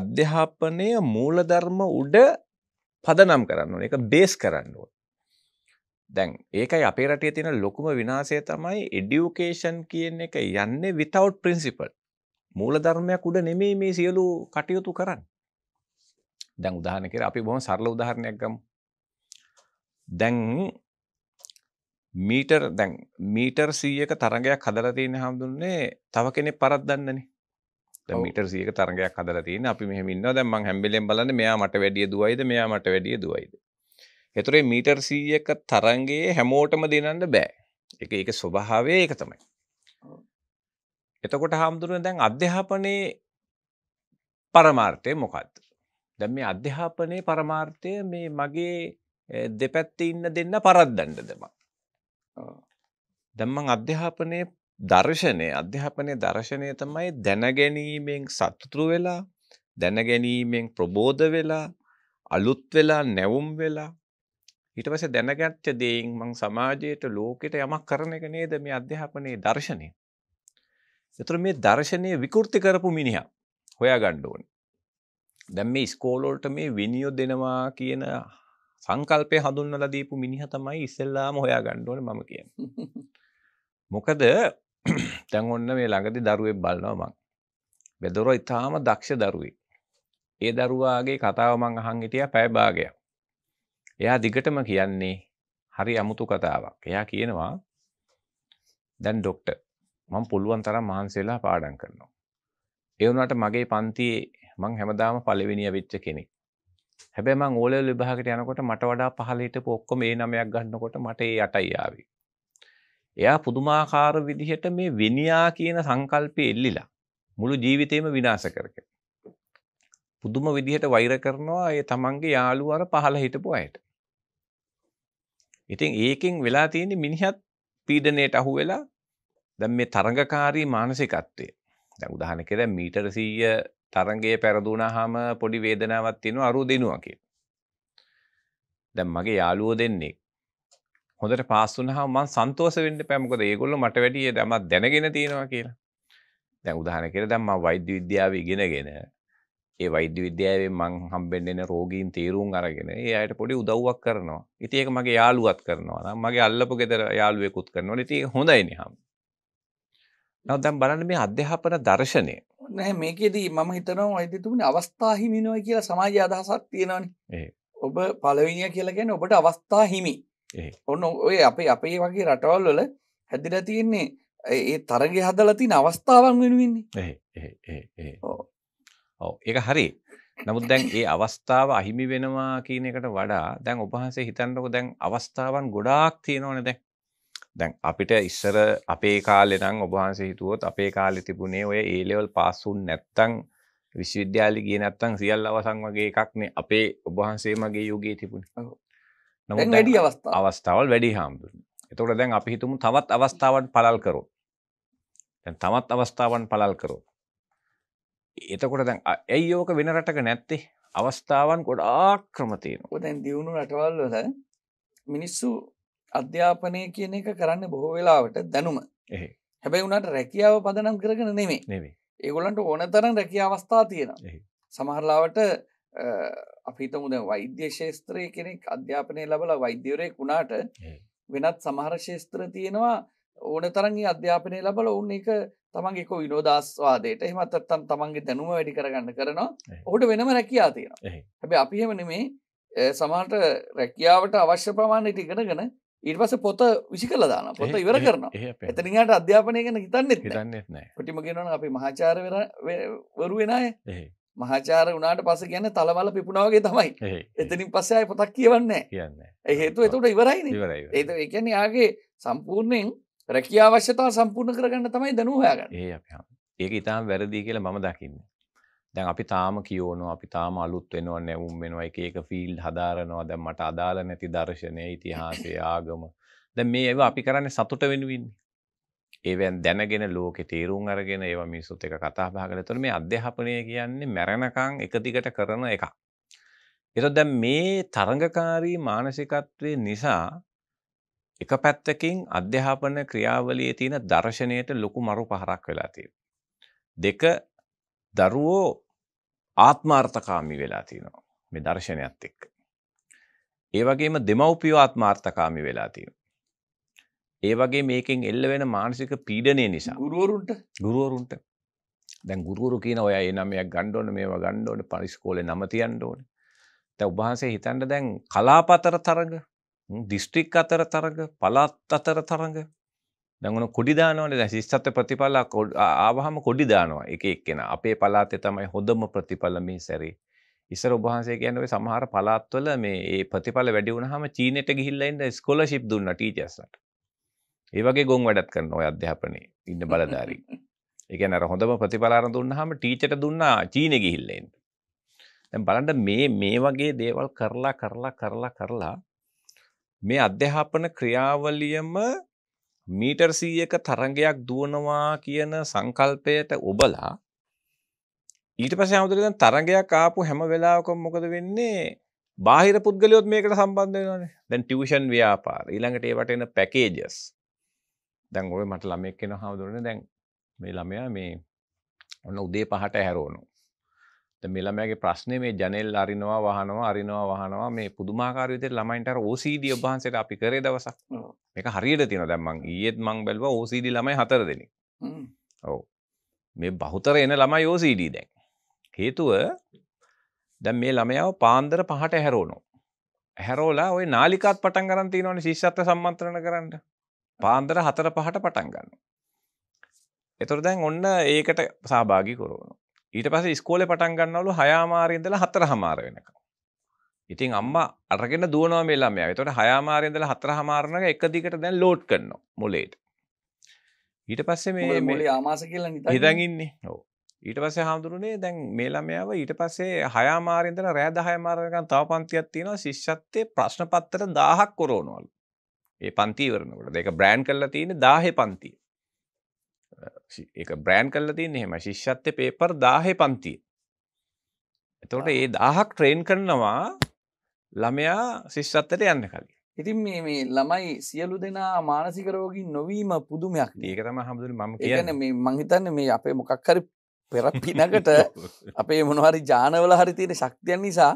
අධ්‍යාපනය මූලධර්ම උඩ පදනම් කරන්න ඕනේ. ඒක බේස් කරන්න ඕනේ. දැන් ඒකයි අපේ රටේ තියෙන ලොකුම විනාශය තමයි এডুকেෂන් කියන එක යන්නේ without principle. මූලධර්මයක් උඩ නෙමෙයි මේ සියලු කටයුතු කරන්නේ. දැන් උදාහරණයක් අපි බොහොම සරල උදාහරණයක් ගමු. දැන් මීටර් දැන් මීටර් සීයක තරගයක් හදල තියෙන හමුදුන්නේ තව කෙනෙ පරත්දන්නන මීට සීක තරගයක් හදල තියෙන අපි මෙහමින්න දැම හැම්බිලෙන් බලන්න මෙයා මට වැඩිය දුවයිද මෙයා මට වැඩිය දුවයිද එතුරේ මීටර් සීයක තරන්ගේ හැමෝටම දෙනන්න බෑ එක එක ස්වභාවේ එක තමයි එතකොට හාමුදුරුව දැන් අධ්‍යාපනයේ පරමාර්ථය මොකක්ද දැම් මේ අධ්‍යාපනයේ පරමාර්ථය මේ මගේ දෙපැත්ත ඉන්න දෙන්න පරද්දන්න දෙවා. දැම්මං අධ්‍යාපනය දර්ශනය අධ්‍යාපනය දර්ශනය තමයි දැනගැනීමෙන් සතුතුරු වෙලා දැනගැනීමෙන් ප්‍රබෝධ වෙලා අලුත් වෙලා නැවුම් වෙලා ඊට පස දැනගත්්‍ය දෙයින් මං සමාජයට ලෝකෙට යමක් කරන එක නේද මේ අධ්‍යාපනයේ දර්ශනය. එතුර මේ දර්ශනය විකෘති කරපු මිනිහා හොයා ගණ්ඩුවන්. දැම් මේ ස්කෝලෝල්ට මේ විනිියෝ දෙනවා කියන සංකල්පය හඳුන්වල දීපු මිනිහ තමයි ඉස්සෙල්ලාම හොයා ගණ්ඩුවන මම කිය [LAUGHS] මොකද තැන් [CLEARS THROAT] ඔන්න මේ ළඟති දරුවෙක් බලනව මං බෙදොරෝ ඉතාම දක්ෂ දරුවේ ඒ දරුවාගේ කතාව මං අහන් හිටිය පැබාගයක් එයා දිගටම කියන්නේ හරි අමුතු කතාවක් එයා කියනවා දැන් ඩොක්ට මං පුළුවන් තරම් මහන්සේලා පාඩන් කරනවා එවුනට මගේ පන්තියේ මං හැමදාම පලවිනිිය වෙච්ච කෙනෙක් හැබැයි මං ඕලෙවල් විභාගයට යනකොට මට වඩා පහළ හිටපු ඔක්කොම ඒ නමයක් ගන්නකොට මට ඒ අටයි ආවේ. එයා පුදුමාකාර විදිහට මේ විනයා කියන සංකල්පය එල්ලිලා මුළු ජීවිතේම විනාශ කරගෙන. පුදුම විදිහට වෛර කරනවා ඒ තමන්ගේ යාළුවා අර පහළ හිටපු අයට. ඉතින් ඒකෙන් වෙලා තියෙන මිනිහත් පීඩනයට අහු වෙලා දැන් මේ තරඟකාරී මානසිකත්වය දැන් උදාහරණයක් දැන් මීටර 100 තරගය පැරදුනහම පොඩි වේදනාවක් තියෙනවා අරුව දෙනවා කියලා. දැන් මගේ යාළුවෝ දෙන්නේ හොඳට පාස් වුණාම මම සන්තෝෂ වෙන්න එපා මොකද ඒගොල්ලෝ මට වැඩිය මම දැනගෙන තියෙනවා කියලා. දැන් උදාහරණයක් කියලා දැන් මම වෛද්‍ය විද්‍යාව ඉගෙනගෙන ඒ වෛද්‍ය විද්‍යාවේ මං හම්බෙන්න රෝගීන් තීරුම් අරගෙන ඒ අයට පොඩි උදව්වක් කරනවා. ඉතින් ඒක මගේ යාළුවත් කරනවා නම් මගේ අල්ලපු ගෙදර යාළුවෙකුත් කරනවා. ඉතින් ඒක හොඳයිනේ හැම. නමුත් දැන් බලන්න මේ අධ්‍යාපන දර්ශනය නෑ මේකෙදී මම හිතනවා අයිතිතුමනි අවස්ථා හිමිනොයි කියලා සමාජ අදහසක් තියෙනවන ඔබ පලවිනිිය කියලගෙන ඔබට අවස්ථා හිමි ඔන්න ඔය අපේ අපේ වගේ රටවල් වල හැදිර තියෙන්නේ ඒ තරග හදලතින අවස්ථාවන් වෙනුවෙන්නේ ඔව ඒ හරි නමුත් දැන් ඒ අවස්ථාව අහිමි වෙනවා කියන එකට වඩා දැන් ඔබහන්සේ හිතන්නකො දැන් අවස්ථාවන් ගොඩාක් තියෙනවන දැන් දැන් අපිට ඉස්සර අපේ කාලේ නම් ඔබ වහන්සේ හිතුවොත් අපේ කාලේ තිබුණේ ඔය A level pass වුන් නැත්තම් විශ්වවිද්‍යාලෙ ගියේ නැත්තම් සියල්ල අවසන් වගේ එකක්නේ අපේ ඔබ වහන්සේ මගේ යුගයේ තිබුණේ. නමුත් දැන් වැඩි අවස්ථා අවස්ථාවල් වැඩි හම්බුනේ. එතකොට දැන් අපි හිතමු තවත් අවස්ථාවන් පළල් කරොත්. දැන් තවත් අවස්ථාවන් පළල් කරොත්. එතකොට දැන් ඇයි ඕක වෙන රටක නැත්තේ? අවස්ථාවන් ගොඩාක් ක්‍රම තියෙනවා. දැන් දියුණු රටවල් වල මිනිස්සු අධ්‍යාපනය කියන එක කරන්න බොහෝ වෙලාවට දැනුම හැබැයි වුණට රැකියාව පදනම් කරගෙන නෙමේ නෙවේ ඒගොලන්ට ඕන තරම් රැකිය අවස්ථා තියෙන සමහරලාවට අපිතමුද වෛද්‍ය ශේත්‍රය කෙනෙක් අධ්‍යාපනය ලබල වෛද්‍යවරයෙක් වුණාට වෙනත් සමහර ශේත්‍ර තියෙනවා ඕන තරගේ අධ්‍යාපනය ලබල ඔන්න එක තමන්ගේක විනෝදස්වාදයට එහමත්තත්තන් තමන්ගේ දැනුම වැඩි කරගන්න කරනවා ඔහුට වෙනම රැකයා තියෙන හැබ අපිහෙමන මේ සමාට රැකියාවට අවශ්‍ය ප්‍රමාණයට ඉගෙනගෙන ඊට පස පොත විසි කල දාන පොත ඉවර කරන එතනිට අධ්‍යාපනය ගැන හිතන්න හිතන්න පටිම ගෙනන අපි මහාචාර වරු වෙනය මහාචාර වනාට පස ගැන තලවල පිපුණාවගේ තමයි එතනින් පස්සය පොතක් කියවන්නේ කියන්න හේතු එතුට ඉවරයි ඒ එකන යාගේ සම්පූර්ණයෙන් රැකිය අවශ්‍යතා සම්පූර්ණ කරගන්න තමයි දනුහයාගන්න ඒ ඒ ඉතාම් වැරදි කියලා මම දකින්න දැන් අපි තාම කියෝනවා අපි තාම අලුත් වෙනවා නැවුම් වෙනවා එක එක ෆීල්ඩ් හදාරනවා දැන් මට අදාළ නැති දර්ශනය ඉතිහාසය ආගම දැන් මේ ඒවා අපි කරන්නේ සතුට වෙනුවෙන්නේ ඒවෙන් දැනගෙන ලෝකේ තේරුම් අරගෙන ඒවා මිනිස්සුත් එක්ක කතා බහ කරලා එතකොට මේ අධ්‍යාපනය කියන්නේ මැරණකම් එක දිගට කරන එකක් ඒතකොට දැන් මේ තරඟකාරී මානසිකත්වයේ නිසා එක පැත්තකින් අධ්‍යාපන ක්‍රියාවලියේ තියෙන දර්ශනයට ලොකු මරු පහරක් වෙලා තියෙනවා දෙක දරුවෝ ආත්මාර්ථකාමි වෙලා තියෙනවා මේ දර්ශනයත් එක්ක. ඒ වගේම දෙමව්පියෝ ආත්මාර්ථකාමි වෙලා තියෙනවා. ඒ වගේ මේකෙන් එල්ල වෙන මානසික පීඩනය නිසා ගුරුවරුන්ට ගුරුවරුන්ට දැන් ගුරුවරු කියන ඔය ඒ නමයක් ගන්න ඕන මේවා ගන්න ඕන පරිස්කෝලේ නම තියන්න ඕන. දැන් ඔබවහන්සේ හිතන්න දැන් කලාපතර තරඟ, දිස්ත්‍රික් අතර තරඟ, පළාත් අතර තරඟ දැන් ඔන කොඩි දානවනේ දැන් ශිෂ්‍යත්ව ප්‍රතිඵල ආවහම කොඩි දානවා එක එක්කෙනා. අපේ පළාතේ තමයි හොඳම ප්‍රතිඵල මේ සැරේ. ඉස්සර ඔබහන්සේ කියන්නේ ඔය සමහර පළාත්වල මේ ඒ ප්‍රතිඵල වැඩි වුණාම චීනෙට ගිහිල්ලා ඉන්න ස්කෝලර්ෂිප් දුන්නා ටීචර්ස්ලාට. ඒ වගේ ගොන් වැඩක් කරන ඔය අධ්‍යාපනයේ ඉන්න බලධාරි. ඒ කියන්නේ අර හොඳම ප්‍රතිඵල අරන් දුන්නාම ටීචර්ට දුන්නා චීනෙ ගිහිල්ලා ඉන්න. දැන් බලන්න මේ මේ වගේ දේවල් කරලා කරලා කරලා කරලා මේ අධ්‍යාපන ක්‍රියාවලියම මීටර් සීයක තරගයක් දුවනවා කියන සංකල්පයට ඔබලා ඊට පස හමුදුරදන් තරගයක් ආපු හැම වෙලාකොම් මොකද වෙන්නේ බාහිර පුද්ගලයොත් මේකට සම්බන්ධයන දැන් ටිවෂන් ව්‍යාපාර ඊළඟට ඒවට එන පැකේජස් දැන් ඔය මට ළමෙක් කෙන හමුදුරන දැන් මේ ළමයා මේ ඔන්න උදේ පහට හැරෝනු මෙළමගේ ප්‍රශ්නය මේ ජනෙල් අරිනවා වහනවා අරිනවා වහනවා මේ පුදුමාකාරයුත ළමයින්ට ඕසිඩිය බහන්සට අපි කරේ දවසක් එක හරියට තින දැම්මන් ඒත් මං බැල්ව ඕසිඩි ළමයි හතර දෙන ඔව මේ බහුතර එන ළමයි ඕසිඩී දැන් හේතුව දැම් මේ ළමයාව පාන්දර පහට ඇහැරෝනෝ ඇහැරෝලා ඔය නාලිකාත් පටන් කරන්ති නොන ශිෂත්ත සම්මන්ත්‍රණ කරන්න පාන්දර හතර පහට පටන් ගන්න එතුර දැන් ඔන්න ඒකට සහභාගි කොරුවනවා ඊට පස්සේ ඉස්කෝලේ පටන් ගන්නවලු 6 අමාරේ ඉඳලා 4 අමාර වෙනකම්. ඉතින් අම්මා අරගෙන දුවනවා මේ ළමයා. ඒතකොට 6 අමාරේ ඉඳලා 4 අමාරනක එක දිගට දැන් ලෝඩ් කරනවා මොලේට. ඊට පස්සේ මේ මොලේ ආමාශ කියලා නිතන් නිතන් ඉන්නේ. ඔව්. ඊට පස්සේ හාමුදුරනේ දැන් මේ ළමයාව ඊට පස්සේ 6 අමාරේ ඉඳලා රෑ 10 අමාරනකම් තව පන්තියක් තියෙනවා ශිෂ්‍යත්වයේ ප්‍රශ්න පත්‍ර 1000ක් කරවනවලු. ඒ පන්ති ඉවරනකොට. ඒක බ්‍රෑන්ඩ් කරලා තියෙන්නේ 1000 පන්තිය. එක බ්‍රෑන්් කල්ල තින් එහෙම ශිෂ්‍යත්්‍ය පේපර් දාහය පන්තිය එතවට ඒ දාහක් ට්‍රේන් කරනවා ළමයා ශිෂ්‍යත්තට යන්න කලින් ඉතින් මේ මේ ළමයි සියලු දෙනා මානසිකරෝගී නොවීම පුදුමයක් ඒක තම හමුදුර ම කියන මේ මංහිතන්න මේ අපේ මොකක්කර පෙර [LAUGHS] පිනකට අපේ මොනහරි ජානවල හරි තියෙන ශක්තියන් නිසා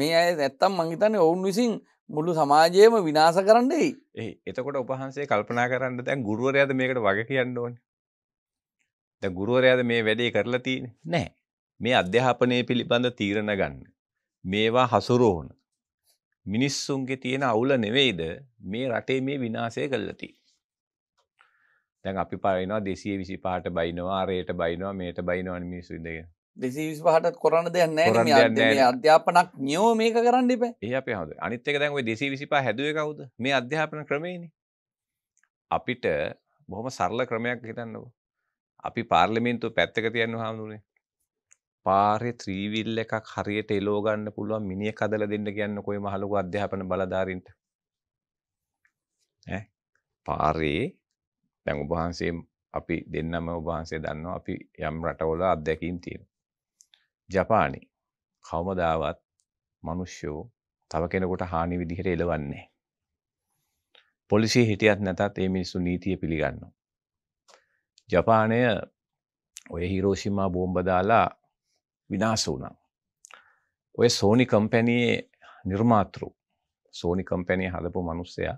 මේ අය ඇත්තම් මංහිතන්න ඔවුන් විසින් මුළු සමාජයම විනාස කරන්නයි ඒ එතකොට උපහන්සේ කල්පනා කරන්න දැන් ගුරුවරයාද මේකට වග කියන්න ඕන්නේ ද ගුරුවරයාද මේ වැඩේ කරලා තියෙන්නේ නැහැ. මේ අධ්‍යාපනය පිළිබඳ තීරණ ගන්න. මේවා හසුරුවන. මිනිස්සුන්ගේ තියෙන අවුල නෙවෙයිද මේ රටේ මේ විනාශය කළා තියෙන්නේ. දැන් අපි පරනවා 225ට බයිනවා ආරයට බයිනවා මේට බයිනවා මිනිස්සු ඉඳගෙන 225ටත් කරන්න දෙයක් නැහැ නේ මේ අධ්‍යාපනක් නියම මේක කරන්න ඉපේ ඒ අපේ හොඳයි අනිත් එක දැන් ওই 225 හැදුවේ කවුද මේ අධ්‍යාපන ක්‍රමේනේ අපිට බොහොම සරල ක්‍රමයක් හිතන්නකෝ අපි පාර්ලිමේන්තුව පැත්තක තියන්න හාමුදුරනේ පාරේ ත්‍රීවිල් එකක් හරියට එලෝ ගන්න පුළුවන් මිනිහ කදලා දෙන්න කියන්නේ කොයි මහලුකු අධ්‍යාපන බලධාරීන්ට ඈ පාරේ දැන් ඔබ වහන්සේ අපි දෙන්නම ඔබ වහන්සේ දන්නවා අපි යම් රටවල අත්දැකීම් තියෙනවා ජපානයේ කවමදාවත් මිනිස්සු තව කෙනෙකුට හානි විදිහට එලවන්නේ පොලිසිය හිටියත් නැතත් මේ මිනිස්සු නීතිය පිළිගන්නවා ජපානය ඔය හිරෝෂිමා බෝම්බදාලා විනාස වුණා. ඔය සෝනි කම්පැනයේ නිර්මාතෘ සෝනි කම්පැනය හදපු මනුස්සයා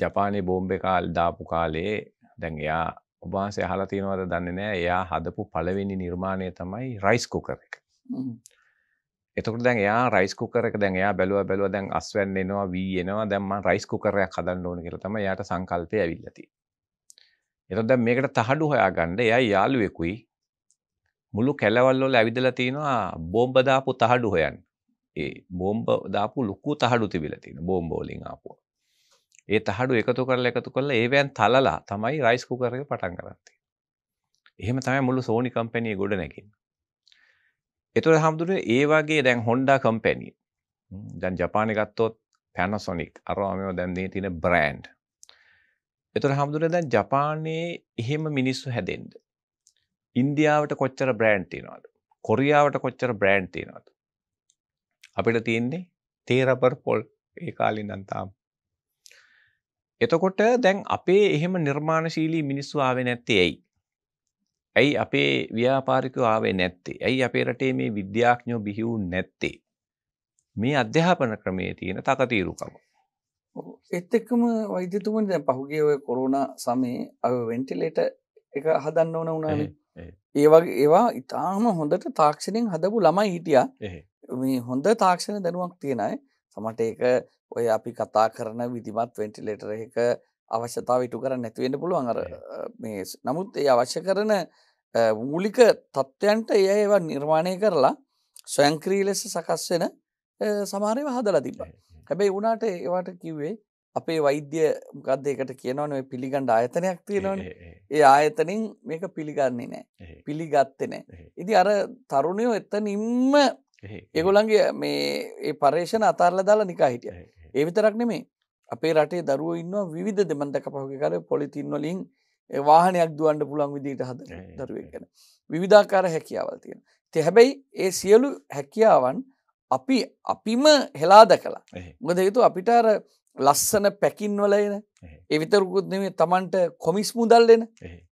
ජපානය බෝම්බෙ කාල් දාපු කාලේ දැන් එයා ඔබාන්සේ හලා තියෙනවද දන්න නෑ එයා හදපු පළවෙනි නිර්මාණය තමයි රයිස් කුකර එක එතකට දැන් එයා රයිස් කුකර එක දැන් එයා බැලුව බැලුව දැන් අස්වැන්න එනවා වී එනවා දැම්ම රයිස් කුකරයක් හදන්න ඕන කියලා තමයි යාට සංකල්පය ඇවිල්ලා තියෙන්නේ එතකොට දැන් මේකට තහඩු හොයාගන්න එයා යාළුවෙකුයි මුළු කැලවල් වල ඇවිදලා තිනවා බෝම්බ දාපු තහඩු හොයන්න. ඒ බෝම්බ දාපු ලොකු තහඩු තිබිලා තියෙන බෝම්බ වලින් ආපුවා. ඒ තහඩු එකතු කරලා එකතු කරලා ඒවෙන් තලලා තමයි රයිස් කුකර් එක පටන් ගන්න තියෙන්නේ. එහෙම තමයි මුළු සෝනි කම්පැනි ගොඩ නැගෙන්නේ. ඒතර හැමදෙරේ ඒ වගේ දැන් Honda කම්පැනි. දැන් ජපානේ ගත්තොත් Panasonic අරවා මේව දැන් දෙන තියෙන බ්‍රෑන්ඩ්. එතොට හමුදුර දැන් ජපානයේ එහෙම මිනිස්සු හැදෙන්ද. ඉන්දියාවට කොච්චර බ්‍රෑන්්තිනවාද. කොරියාවට කොච්චර බ්‍රෑන්්තිනවාද. අපිට තියෙන්නේ තේරපර් පොල් ඒ කාලින් දන්තාම්. එතකොට දැන් අපේ එහෙම නිර්මාණශීලී මිනිස්සු ආවේ නැත්තේ ඇයි. ඇයි අපේ ව්‍යාපාරිකව ආවේ නැත්තේ ඇයි අපේ රටේ මේ විද්‍යාඥෝ බිහිවූ නැත්තේ. මේ අධ්‍යාපන ක්‍රමේ තියෙන තකතීරුකම. එත් එක්කම වෛද්‍යතුමනි දැන් පහුගේ ඔය කොරුණ සමේ අ වෙන්ටිලේට එක හදන්න ඕන උනාන ඒවගේ ඒවා ඉතාම හොඳට තාක්ෂණයෙන් හදපු ළමයි හිටිය මේ හොඳ තාක්ෂණ දැනුවක් තියෙනයි සමට ඒක ඔය අපි කතා කරන විදිමත් වෙන්ටිලේටර එක අවශ්‍යතාව ඉටු කර නැතිවෙන්න පුළුවන් අර මේ නමුත් ඒ අවශ්‍ය කරන මූලික තත්ත්වයන්ට එය ඒවා නිර්මාණය කරලා ස්වයංක්‍රී ලෙස සකස් වෙන සමාරයව හදලා තිබයි හැබැයි උනාට ඒවට කිව්වේ අපේ වෛද්‍ය මොකක්ද ඒකට කියනවනේ පිළිගන්න ආයතනයක් තියෙනවනේ. ඒ ආයතනෙන් මේක පිළිගන්නේ නැහැ. පිළිගත්තේ නැහැ. ඉතින් අර තරුණයෝ එතනින්ම ඒගොල්ලන්ගේ මේ ඒ පරේෂණ අතාරලා දාලා නිකා හිටියා. ඒ විතරක් නෙමෙයි. අපේ රටේ දරුවෝ ඉන්නවා විවිධ දෙමන්තක පහුගිය කාලේ පොලිතින් වලින් වාහනයක් දුවන්න පුළුවන් විදිහට හදන දරුවෙක් ගැන. විවිධාකාර හැකියාවල් තියෙනවා. ඉතින් හැබැයි ඒ සියලු හැකියාවන් අපි අපිම හෙලා දැකලා මොද හේතු අපිට අර ලස්සන පැකින්වලයන එවිතරකුත් නෙමේ තමන්ට කොමිස් මුදල්ලෙන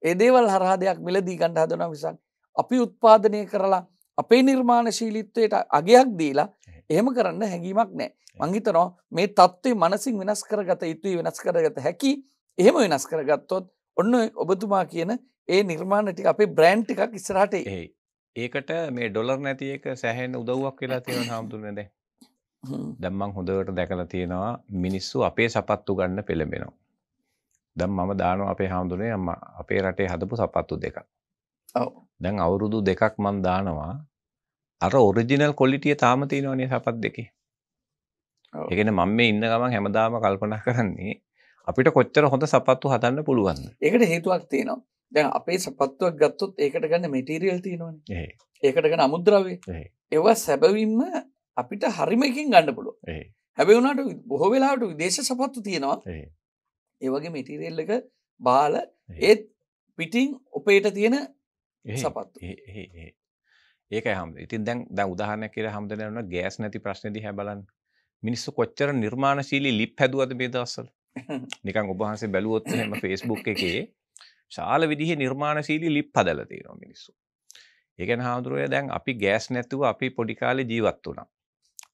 ඒදේවල් හරහා දෙයක් මිලදී ගණ්ඩ හදන විසන් අපි උත්පාදනය කරලා අපේ නිර්මාණශීලිත්වයට අගයක් දීලා එහෙම කරන්න හැඟීමක් නෑ මංහිතනවා මේ තත්ත්වේ මනසින් වෙනස් කරගත යුතුයි වෙනස් කරගත හැකි එහෙම වෙනස් කරගත්තොත් ඔන්න ඔබතුමා කියන ඒ නිර්මාණටි අපේ බ්‍රෑන්් එකක් ඉස්රහට ඒ ඒකට මේ ඩොලර් නැති එක සැහෙන් උදව්වක් වෙලා තියෙන හාමුදුරනේ දැන්. දැන් මම හොඳට දැකලා තියෙනවා මිනිස්සු අපේ සපත්තු ගන්න පෙළඹෙනවා. දැන් මම දානවා අපේ හාමුදුරනේ අම්මා අපේ රටේ හදපු සපත්තු දෙකක්. ඔව්. දැන් අවුරුදු දෙකක් මම දානවා අර ඔරිජිනල් ක්වොලිටිය තාම තියෙනවනේ සපත් දෙකේ. ඔව්. ඒ කියන්නේ මම මේ ඉන්න ගමන් හැමදාම කල්පනා කරන්නේ අපිට කොච්චර හොඳ සපත්තු හදන්න පුළුවන්ද? ඒකට හේතුවක් තියෙනවා. දැන් අපේ සපත්තුවක් ගත්තොත් ඒකට ගන්න මෙටීරියල් තියෙනවනේ. ඒකට ගන්න අමුද්‍රව්‍ය. ඒවා සැබවින්ම අපිට හරිම එකකින් ගන්න පුළුවන්. හැබැයි උනාට බොහෝ වෙලාවට විදේශ සපත්තු තියෙනවා. ඒ වගේ මෙටීරියල් එක බාල ඒත් පිටින් උපේට තියෙන සපත්තු. ඒක හම් ඉතින් දැන් දැන් උදාහරණයක් කියලා හම්දෙනවා ගෑස් නැති ප්‍රශ්නේ දිහා බලන්න. මිනිස්සු කොච්චර නිර්මාණශීලී ලිප් හැදුවද මේ දවස්වල? [LAUGHS] නිකන් ඔබ වහන්සේ බැලුවොත් එහෙම Facebook එකේ ශාල විදිහ නිර්මාණශීලී ලිප් හදලා තියෙනවා මිනිස්සු. ඒ කියන්නේ හාමුදුරුවෝ දැන් අපි ගෑස් නැතුව අපි පොඩි කාලේ ජීවත් වුණා.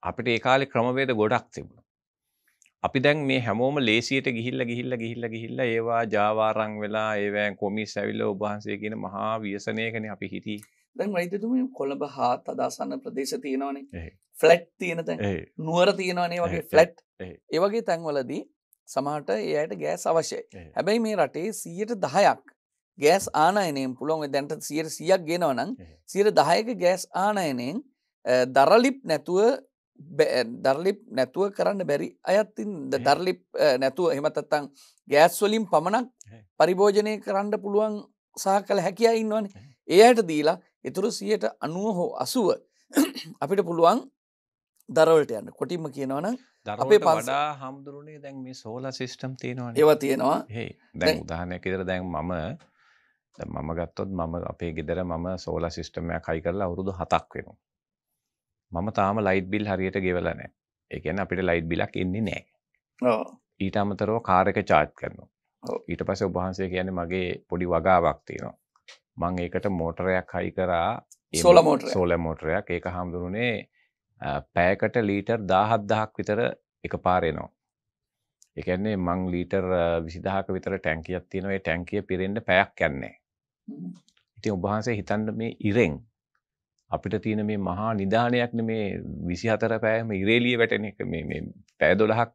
අපිට ඒ කාලේ ක්‍රමවේද ගොඩක් තිබුණා. අපි දැන් මේ හැමෝම ලේසියට ගිහිල්ලා ගිහිල්ලා ගිහිල්ලා ගිහිල්ලා ඒවා ජාවාරම් වෙලා ඒවෑන් කොමිස් ඇවිල්ලා ඔබ වහන්සේ කියන මහා ව්‍යසනයකනේ අපි හිටියේ. දැන් වෛදතුම කොළඹ හාත් අදසන්න ප්‍රදේශ තියෙනවනේ ෆලට් තියෙන තැන් නුවර තියෙනවනේ වගේ ෆලට් ඒවගේ තැන්වලදී සමහට ඒ අයට ගෑස් අවශ්‍යයි හැබැයි මේ රටේ සියයට දහයක් ගෑස් ආනයනයෙන් පුළුවන් දැන්ට සියයට සියක් ගෙනවනං සියට දහයක ගෑස් ආනයනයෙන් දරලිප් නැතුව දර්ලිප් නැතුව කරන්න බැරි අයත්තින් දර්ලිප් නැතුව එහෙමතත්තං ගෑස්වලින් පමණක් පරිභෝජනය කරන්න පුළුවන් සහ කළ හැකියා ඉන්නවන ඒ අයට දීලා එතුරු සියයට අනුව හෝ අසුව අපිට පුළුවන් දරවලට යන්න කොටිම කියනවන අපේ පඩා හමුදුරුණේ දැන් මේ සෝල සිිස්ටම් තියෙනවා ඒව තියෙනවා දැන් උදාහනයක් ඉදර දැන් මම මම ගත්තොත් මම අපේ ගෙදර මම සෝල සිිස්ටමයක් කයි කරලා අවුරුදු හතක් වෙනු මම තාම ලයිට් බිල් හරියට ගෙවලනෑ එකන අපිට ලයිට් බිලක් එන්නේ නෑ ඊට අමතරෝ කාරක චාත් කරනවා ඊට පස උබහන්සේ කියන මගේ පොඩි වගාවක් තියෙනවා මං ඒකට මෝටරයක් හයි කරා සෝල මෝටරයක් ඒක හාමුදුරුණේ පැයකට ලීටර් දාහත් දහක් විතර එක පාරෙනවා. එකන්නේ මං ලීටර් විසිදහක විතර ටැංකියක් තිනවේ ටැංකිය පිරෙන්ට පැයක් යන්නේ. ඉතින් ඔබහන්සේ හිතන්න මේ ඉරෙන් අපිට තියෙන මේ මහා නිධානයක්න මේ විසි හතර පෑම ඉරේලිය වැටෙන එක මේ පෑදොලහක්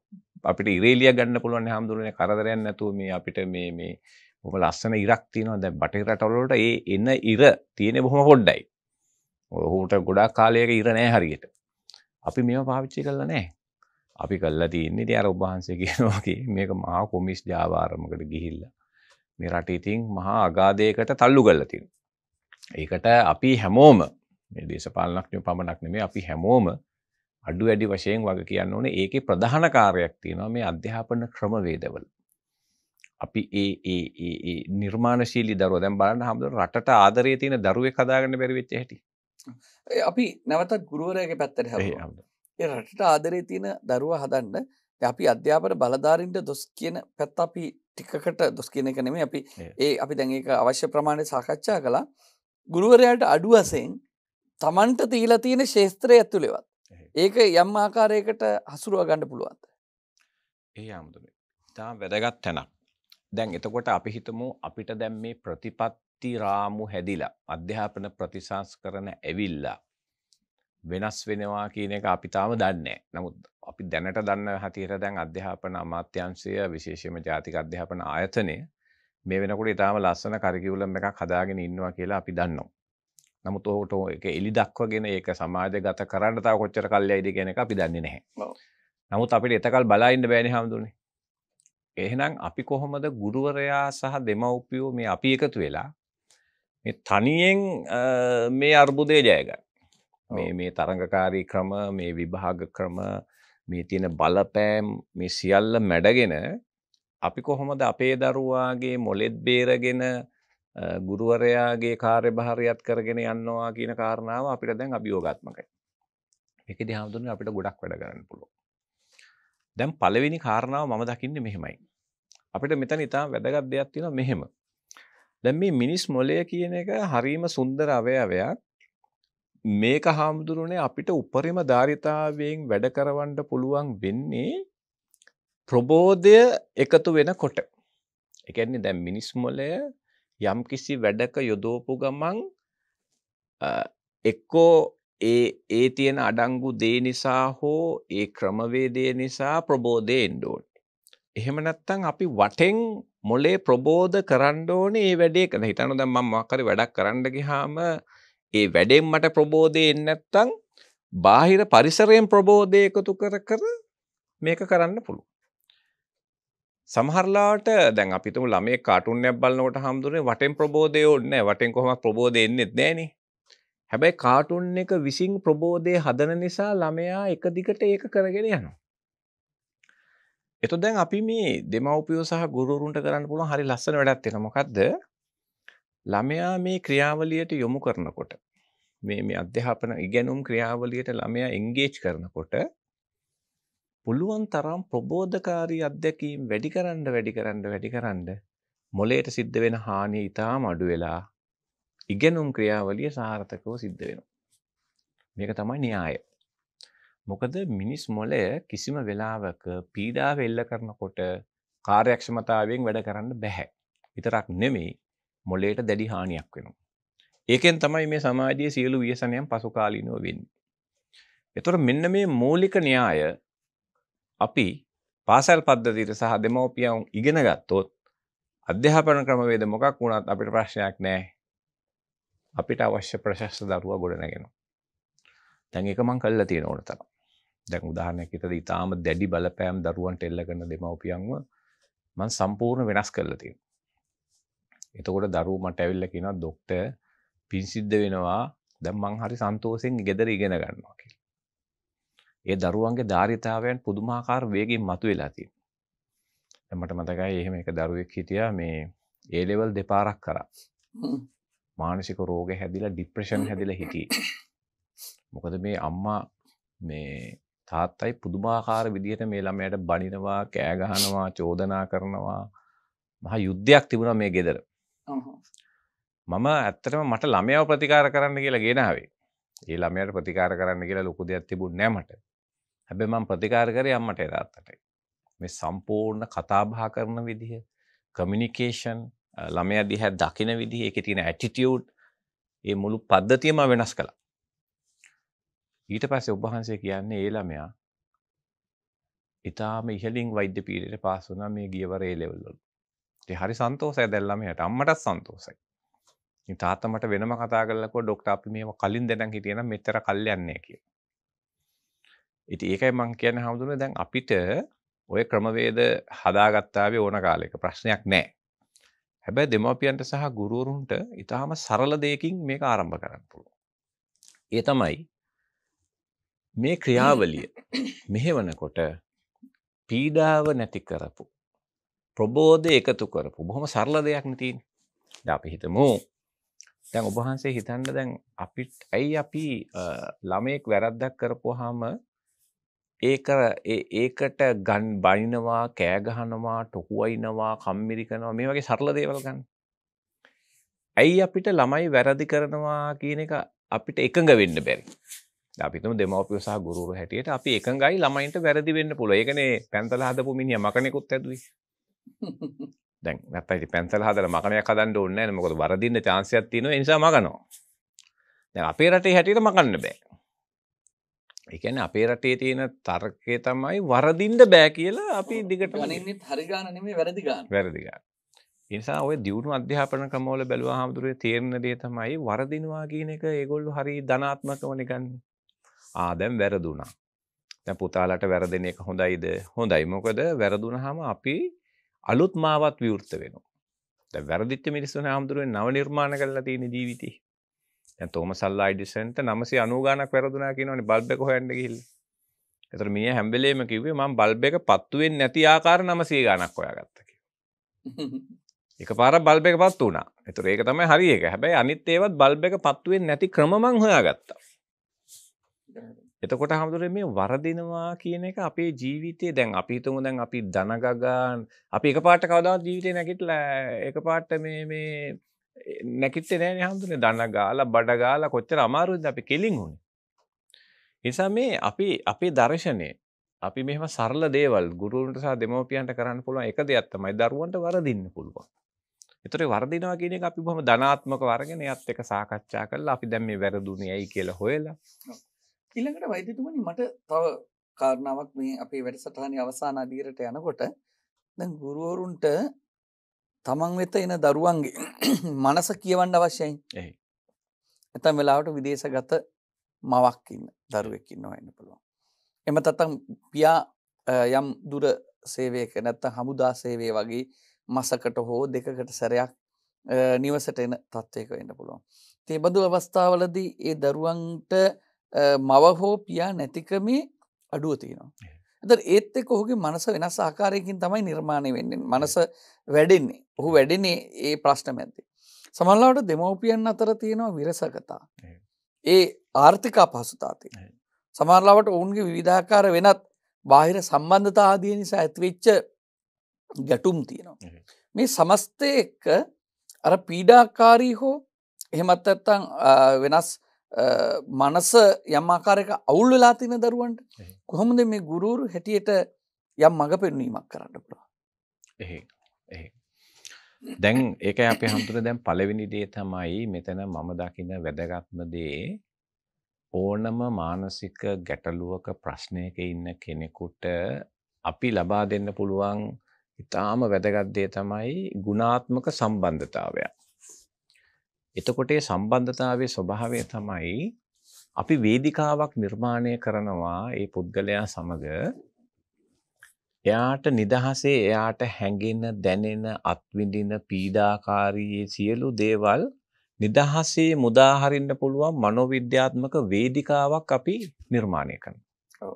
අපිට ඉරේලිය ගන්න පුළුවන් හාමුදුරන කරදරයන්න නැතුව මේ අපිට මේ මේ ඔම ලස්සන ඉරක් තියෙනවා දැ බටහිරටවලට ඒ එන්න ඉර තියෙන බොහොම හොඩ්ඩයි. ඔහුට ගොඩා කාලයක ඉරණෑ හරියට අපි මේව පාවිච්චි කරලා නැහැ. අපි කරලා තියෙන්නේ ඉතින් අර ඔබ වහන්සේ කියනවා වගේ මේක මහා කොමිස් ජාවාරමකට ගිහිල්ලා මේ රටේ තින් මහා අගාධයකට තල්ලු කරලා තියෙනවා. ඒකට අපි හැමෝම මේ දේශපාලනඥයෝ පමණක් නෙමෙයි අපි හැමෝම අඩු වැඩි වශයෙන් වග කියන්න ඕනේ ඒකේ ප්‍රධාන කාර්යයක් තියෙනවා මේ අධ්‍යාපන ක්‍රමවේදවල. අපි ඒ ඒ ඒ නිර්මාණශීලී දරුවෝ දැන් බලන්න හැමදාම රටට ආදරේ තියෙන දරුවෙක් හදාගන්න බැරි වෙච්ච හැටි. අපි නැවතත් ගුරුවරයගේ පැත්තට හැ ඒ රටට ආදරේ තියෙන දරුව හදන්න අපි අධ්‍යාපන බලධාරින්ට දොස් කියන පැත් අපි ටිකකට දොස් කියන එක නෙමේ අපි ඒ අපි දැන් ඒක අවශ්‍ය ප්‍රමාණය සාකච්ඡා කළා ගුරුවරයාට අඩුවසෙන් තමන්ට තීලා තියෙන ශේස්ත්‍රය ඇතුළෙවත් ඒක යම් ආකාරයකට හසුරුව ගන්න පුළුවන්ද ඒ අමුතුම ඉතා වැදගත් තැනක් දැන් එතකොට අපි හිතමු අපිට දැම් මේ ප්‍රතිපත් රාමු හැදිලා අධ්‍යාපන ප්‍රතිසංස්කරණ ඇවිල්ලා වෙනස් වෙනවා කියන එක අපි තාම දන්නේ නමුත් අපි දැනට දන්න හැටියට දැන් අධ්‍යාපන අමාත්‍යාංශය විශේෂයෙන්ම ජාතික අධ්‍යාපන ආයතනය මේ වෙනකොට ඊටාම ලස්සන කරිකියුලම් එකක් හදාගෙන ඉන්නවා කියලා අපි දන්නවා. නමුත් ඔහුට ඒක එලි දක්වගෙන ඒක සමාජගත කරන්න තව කොච්චර කල්යයිද කියන එක අපි දන්නේ නැහැ. නමුත් අපිට එතකල් බලා ඉන්න බෑනේ හැමදෙන්නේ. එහෙනම් අපි කොහොමද ගුරුවරයා සහ දෙමව්පියෝ මේ අපි එකතු වෙලා තනියෙන් මේ අර්බුදය ජයගන්න මේ මේ තරඟකාරී ක්‍රම මේ විභාග ක්‍රම මේ තියෙන බලපෑම් මේ සියල්ල මැඩගෙන අපි කොහොමද අපේ දරුවාගේ මොලෙත් බේරගෙන ගුරුවරයාගේ කාර්ය භාරයත් කරගෙන යන්නවා කියන කාරණාව අපිට දැන් අභියෝගාත්මකයි එකදි හාමුදුරන අපිට ගොඩක් වැඩ කරන්න පුළුව දැම් පලවෙනි කාරණාව මම දකින්න මෙහෙමයි අපිට මෙතන ඉතා වැදගත් දෙයක් තියෙන මෙහෙම දැන් මේ මිනිස් මොලය කියන එක හරීම සුන්දර අවයවයක්. මේක හාමුදුරුවනේ අපිට උපරිම ධාරිතාවයෙන් වැඩ කරවන්න පුළුවන් වෙන්නේ ප්‍රබෝධය එකතු වෙනකොට. ඒ කියන්නේ දැන් මිනිස් මොලය යම්කිසි වැඩක යොදවපු ගමන් එක්කෝ ඒ ඒ තියෙන අඩංගු දේ නිසා හෝ ඒ ක්‍රමවේදය නිසා ප්‍රබෝධය එන්න ඕන. එහෙම නැත්තම් අපි වටෙන් මොලේ ප්‍රබෝධ කරන්න ඕනේ මේ වැඩේ කරන. හිතන්න දැන් මම මොකක් වැඩක් කරන්න ගියාම ඒ වැඩෙන් මට ප්‍රබෝධය එන්නේ නැත්තම් බාහිර පරිසරයෙන් ප්‍රබෝධය එකතු කර කර මේක කරන්න පුළුවන්. සමහරලාට දැන් අපි තුමු ළමයේ කාටුන් එකක් බලනකොට හම්දුනේ වටෙන් ප්‍රබෝධය ඕනේ නැහැ. වටෙන් කොහොමද ප්‍රබෝධය එන්නේ නැන්නේ. හැබැයි කාටුන් එක විසින් ප්‍රබෝධය හදන නිසා ළමයා එක දිගට ඒක කරගෙන යනවා. එතො දැන් අපි මේ දෙමවපියෝ සහ ගුරුරුන්ට කරන්න පුළුවන් හරි ලස්සන වැඩක් වෙන මොකක්ද ළමයා මේ ක්‍රියාවලියට යොමු කරනකොට මේ මේ අධ්‍යාපන ඉගැනුම් ක්‍රියාවලියට ළමයා එන්ගේජ් කරනකොට පුළුවන් තරම් ප්‍රබෝධකාරී අත්දැකීම් වැඩි කරන්න වැඩි කරන්න වැඩි කරන්න මොලේට සිද්ධ වෙන හානිය ඉතාම අඩු වෙලා ඉගැනුම් ක්‍රියාවලිය සාර්ථකව සිද්ධ වෙනවා මේක තමයි න්‍යාය මොකද මිනිස් මොලය කිසිම වෙලාවක පීඩාව එල්ල කරනකොට කාර්යක්ෂමතාවයෙන් වැඩ කරන්න බැහැ. විතරක් නෙමෙයි මොලේට දැඩි හානියක් වෙනවා. ඒකෙන් තමයි මේ සමාජයේ සියලු ව්‍යසනයන් පසුකාලීනව වෙන්නේ. ඒතර මෙන්න මේ මූලික න්‍යාය අපි පාසල් පද්ධතියට සහ දෙමව්පියන් ඉගෙන ගත්තොත් අධ්‍යාපන ක්‍රමවේද මොකක් වුණත් අපිට ප්‍රශ්නයක් නැහැ. අපිට අවශ්‍ය ප්‍රශස්ත දරුවා ගොඩනගෙනවා. දැන් ඒක මම කළලා තියෙන ඕන තරම්. දැන් උදාහරණයක් හිතද ඉතාම දැඩි බලපෑම් දරුවන්ට එල්ල කරන දෙමව්පියන්ව මම සම්පූර්ණ වෙනස් කරලා තියෙනවා. එතකොට දරුවෝ මට ඇවිල්ලා කියනවා ડોක්ටර් පින් සිද්ධ වෙනවා දැන් මං හරි සන්තෝෂෙන් ගෙදර ඉගෙන ගන්නවා කියලා. ඒ දරුවන්ගේ ධාරිතාවයන් පුදුමාකාර වේගයෙන් මතුවලා තියෙනවා. දැන් මට මතකයි එහෙම එක දරුවෙක් හිටියා මේ A level දෙපාරක් කරා. මානසික රෝග හැදිලා ડિප්‍රෙෂන් හැදිලා හිටියේ. මොකද මේ අම්මා මේ තාත්තයි පුදුමාකාර විදිහට මේ ළමයට බනිනවා කෑ ගහනවා චෝදනා කරනවා මහා යුද්ධයක් තිබුණා මේ ගෙදර මම ඇත්තටම මට ළමයාව ප්‍රතිකාර කරන්න කියලා ගෙනාවේ ඒ ළමයාට ප්‍රතිකාර කරන්න කියලා ලොකු දෙයක් තිබුණේ නැහැ මට හැබැයි මම ප්‍රතිකාර කරේ අම්මට තාත්තට මේ සම්පූර්ණ කතා බහ කරන විදිහ කමියුනිකේෂන් ළමයා දිහා දකින විදිහ ඒකේ තියෙන ඇටිටියුඩ් ඒ මුළු පද්ධතියම වෙනස් කළා ඊට පස්සේ ඔබ වහන්සේ කියන්නේ ඒ ළමයා ඊටාම ඉහළින් වෛද්‍ය පීඩේට පාස් වුණා මේ ගියවර ඒ ලෙවල් වල. ඒ හරි සන්තෝෂයි දැන් ළමයාට අම්මටත් සන්තෝෂයි. ඉතින් තාත්තා මට වෙනම කතා කරලාකෝ ડોක්ටර් අපි මේව කලින් දැනන් හිටියේ නම් මෙච්චර කල්යන්නේ කියලා. ඉතින් ඒකයි මම කියන්නේ හැමදෙම දැන් අපිට ඔය ක්‍රමවේද හදාගත්තාවේ ඕන කාලයක ප්‍රශ්නයක් නැහැ. හැබැයි දෙමාපියන්ට සහ ගුරුවරුන්ට ඊටාම සරල දෙයකින් මේක ආරම්භ කරන්න පුළුවන්. ඒ තමයි මේ ක්‍රියාවලිය මෙහෙවනකොට පීඩාව නැති කරපු ප්‍රබෝධය එකතු කරපු බොහොම සරල දෙයක් නතින් ද අපි හිතමු දැන් ඔබහන්සේ හිතන්න දැන් අපිත් ඇයි අපි ළමයෙක් වැරද්දක් කරපුහම ඒක ඒකට ගන් බනිනවා කෑගහනවා ටොකුවයිනවා කම්මිරිකනවා මේ වගේ සරල දේවල් ගන්න ඇයි අපිට ළමයි වැරදි කරනවා කියන එක අපිට එකඟ වෙන්න බැරි අපිතම දෙමවපිය සහ ගුරුරු හැටියට අපි එකඟයි ළමයින්ට වැරදි වෙන්න පුළුවන්. ඒකනේ පැන්තල හදපු මිනිහා මකණෙකුත් ඇදුවේ. [LAUGHS] දැන් නැත්තම් ඉතින් පැන්තල හදලා මකණයක් හදන්න ඕනේ නැහැ නේ. මොකද වරදින්න chance එකක් තියෙනවා. ඒ නිසා මකනවා. දැන් අපේ රටේ හැටියට මකන්න බෑ. ඒ කියන්නේ අපේ රටේ තියෙන තර්කය තමයි වරදින්න බෑ කියලා අපි දිගට ගණන්නේ හරි ගාන නෙමෙයි වැරදි ගාන. වැරදි ගාන. නිසා ඔය දියුණු අධ්‍යාපන ක්‍රමවල බැලුවා හාමුදුරුවෝ තේරෙන දේ තමයි වරදිනවා කියන එක ඒගොල්ලෝ හරි ධනාත්මකව නිකන් ආ දැන් වැරදුනා. දැන් පුතාලට වැරදෙන එක හොඳයිද? හොඳයි. මොකද වැරදුනහම අපි අලුත් මාවත් විවෘත වෙනවා. දැන් වැරදිච්ච මිනිස්සුන් හැමදෙරුවෙන් නව නිර්මාණ කරලා තියෙන ජීවිතේ. දැන් තෝමස් අල්වා එඩිසන්ට 990 ගණක් වැරදුනා කියනවනේ බල්බ් එක හොයන්න ගිහිල්ලා. ඒතර මිනිහ හැම වෙලේම කිව්වේ මම බල්බ් එක පත්තු වෙන්නේ නැති ආකාර 900 ගණක් හොයාගත්තා කියලා. එකපාර බල්බ එක පත්තු වුණා. ඒතර ඒක තමයි හරි එක. හැබැයි අනිත් ඒවත් බල්බ එක පත්තු වෙන්නේ නැති ක්‍රම මං හොයාගත්තා. එතකොට හමුදුර මේ වරදිනවා කියන එක අපේ ජීවිතය දැන් අපිතුම දැන් අපි දනගගාන් අපි එක පාට කවදා ජීවිතය නැකිටල එක පාට මේ මේ නැකිත්තේ නෑ හමුදුනේ දන්න ගාල බඩගාල කොච්චර අමාරුද අපි කෙලින් වුණ. නිසා මේ අපි අපේ දර්ශනය අපි මෙම සරල දේවල් ගුරුන්ට සහ දෙමෝපියන්ට කරන්න පුළුවන් එක දෙයක් තමයි දරුවන්ට වරදින්න පුළුවන්. ඒතරේ වරදිනවා කියන එක අපි බොහොම ධනාත්මක වරගෙන යත් එක සාකච්ඡා කරලා අපි දැන් මේ වැරදුනේ ඇයි කියලා හොයලා ඊළඟට වෛද්‍යතුමනි මට තව කාරණාවක් මේ අපේ වැඩසටහනේ අවසාන අදියරට යනකොට දැන් ගුරුවරුන්ට තමන් වෙත එන දරුවන්ගේ [CLEARS THROAT] මනස කියවන්න අවශ්‍යයි. එහේ. නැත්නම් වෙලාවට විදේශගත මවක් ඉන්න දරුවෙක් ඉන්නවා වෙන්න පුළුවන්. එම නැත්නම් පියා යම් දුර සේවයක නැත්නම් හමුදා සේවය වගේ මාසකට හෝ දෙකකට සැරයක් නිවසට එන තත්වයක වෙන්න පුළුවන්. ඒ බඳු අවස්ථාවලදී ඒ දරුවන්ට මව හෝ පියා නැතිකමේ අඩුව තියෙනවා. ඇද ඒත් එක් ඔහුගේ මනස වෙනස් ආකාරයකින් තමයි නිර්මාණය වෙන්නෙන් මනස වැඩෙන්නේ ඔහු වැඩෙනේ ඒ ප්‍රශ්න මැති. සමල්ලාට දෙමවපියන් අතර තියෙනවා විරසකතා. ඒ ආර්ථිකා පහසුතාති. සමරලාවට ඔවුන්ගේ විධාකාර වෙනත් බාහිර සම්බන්ධතා ආදිය නිසා ඇත්වෙච්ච ගැටුම් තියෙනවා. මේ සමස්තය එක්ක අර පීඩාකාරී හෝ එහෙමත් ඇත්තං වෙනස් මනස යම්මාකාරක අවුල් වෙලා තින දරුවන්ට කොහොමද මේ ගුරුරු හැටියට යම් මඟ පෙරණීමක් කරන්න පුළා එහ එහ දැන් ඒක අප හමුතුර දැන් පලවෙනිදේ තමයි මෙතන මම දකින වැදගත්ම දේ ඕනම මානසික ගැටලුවක ප්‍රශ්නයක ඉන්න කෙනෙකුට අපි ලබා දෙන්න පුළුවන් ඉතාම වැදගත්දේ තමයි ගුණාත්මක සම්බන්ධතාවයක් එතකොට ඒ සම්බන්ධතාවයේ ස්වභාවය තමයි අපි වේදිකාවක් නිර්මාණය කරනවා ඒ පුද්ගලයා සමග එයාට නිදහසේ එයාට හැඟෙන දැනෙන අත්විඳින පීඩාකාරී සියලු දේවල් නිදහසේ මුදා හරින්න පුළුවන් මනෝවිද්‍යාත්මක වේදිකාවක් අපි නිර්මාණය කරනවා. ඔව්.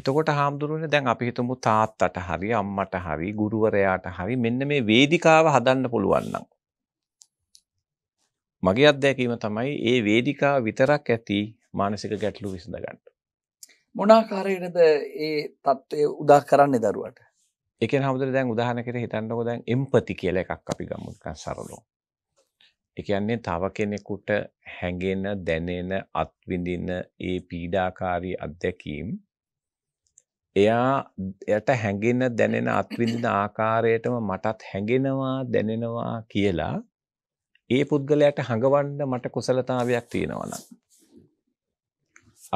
එතකොට හාමුදුරනේ දැන් අපි හිතමු තාත්තට හරි අම්මට හරි ගුරුවරයාට හරි මෙන්න මේ වේදිකාව හදන්න පුළුවන් නම් මගේ අත්දැකීම තමයි ඒ වේදිකා විතරක් ඇති මානසික ගැටලු විසඳගන්න. මොනාකාරයටද ඒ තත්ත්වය උදා කරන්නේ දරුවට. එක හමුදර දැන් උදාහනකට හිතන්නක දැන් එම්පති කියල එකක් අපි ගමුකන් සරලෝ. එකන්නේ තව කෙනෙකුට හැඟෙන දැනෙන අත්විඳින්න ඒ පීඩාකාරී අත්දැකීම් එයා යට හැඟෙන දැනෙන අත්විඳින ආකාරයටම මටත් හැඟෙනවා දැනෙනවා කියලා ඒ පුද්ගලයාට හඟවන්න මට කුසලතාවයක් තියෙනවා නම්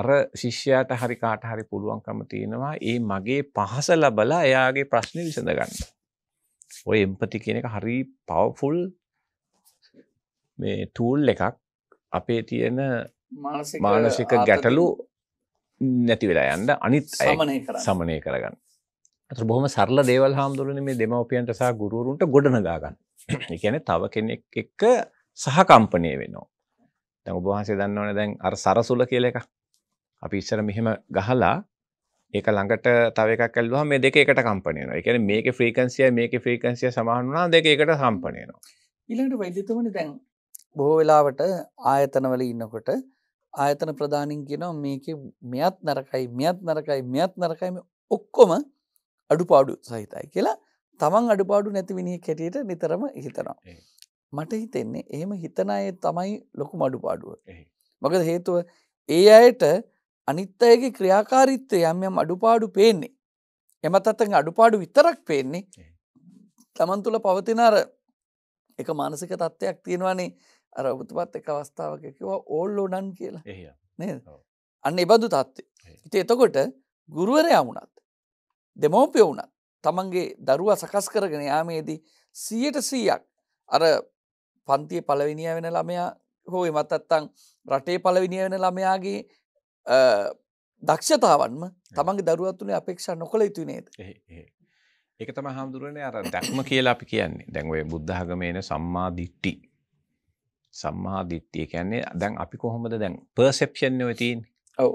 අර ශිෂ්‍යයාට හරි කාට හරි පුළුවන්කම තියෙනවා ඒ මගේ පහස ලබලා එයාගේ ප්‍රශ්නේ විසඳ ගන්න. ඔය එම්පති කියන එක හරි පවර්ෆුල් මේ ටූල් එකක් අපේ තියෙන මානසික ගැටලු නැති වෙලා යන්න අනිත් සමනය කරගන්න. අතර බොහොම සරල දේවල් හාමුදුරනේ මේ දෙමව්පියන්ට සහ ගුරුවරුන්ට ගොඩනගා ගන්න. [CLEARS THROAT] ඒ කියන්නේ තව කෙනෙක් එක්ක සහකම්පණය වෙනවා. දැන් ඔබ වහන්සේ දන්නවනේ දැන් අර සරසුල කියලා එකක්. අපි ඉස්සර මෙහෙම ගහලා ඒක ළඟට තව එකක් ඇල්ලුවාම මේ දෙක එකට කම්පණය වෙනවා. ඒ කියන්නේ මේකේ ෆ්‍රීකවන්සියයි මේකේ ෆ්‍රීකවන්සිය සමාන වුණා දෙක එකට කම්පණය වෙනවා. ඊළඟට වෛද්‍යතුමනි දැන් බොහෝ වෙලාවට ආයතනවල ඉන්නකොට ආයතන ප්‍රධානින් කියනවා මේකේ මෙයත් නරකයි මෙයත් නරකයි මෙයත් නරකයි ඔක්කොම අඩුපාඩු සහිතයි කියලා තමන් අඩුපාඩු නැති විනිහ කැටියට නිතරම හිතනවා. මට හිතෙන්නේ එහෙම හිතන අය තමයි ලොකු මඩුපාඩුව. මකද හේතුව ඒ අයට අනිත් අයගේ ක්‍රියාකාරිත්වය යම් යම් අඩුපාඩු පේන්නේ. එමත් අතන් අඩුපාඩු විතරක් පේන්නේ. තමන් තුළ පවතින අර එක මානසික තත්ත්වයක් තියෙනවානේ අර උතුපත් එක අවස්ථාවක කිවා ඕල්ලෝඩන් කියලා නේද? අන්න එබඳු තත්ත්වේ. ඉතින් එතකොට ගුරුවරයා වුණත් දෙමෝපිය වුණත් තමන්ගේ දරුවා සකස් කරගෙන යාමේදී සියට සීයක් අර පන්තිය පලවිනිිය වෙන ළමයා හෝ එමත් අත්තං රටේ පලවිනිිය වෙන ළමයාගේ දක්ෂතාවන්ම තමන්ගේ දරුවත්තුනේ අපේක්ෂා නොකළ යුතු නේද ඒක තම හාමුදුරුවනේ අර දැක්ම කියලා අපි කියන්නේ දැන්වේ බුද්ධහගමයන සම්මාධිට්ටි සම්මාධිට්ටිය කියන්නේ දැන් අපි කොහොමද දැන් පර්සෙප්ෂන් නොවතින් ඔව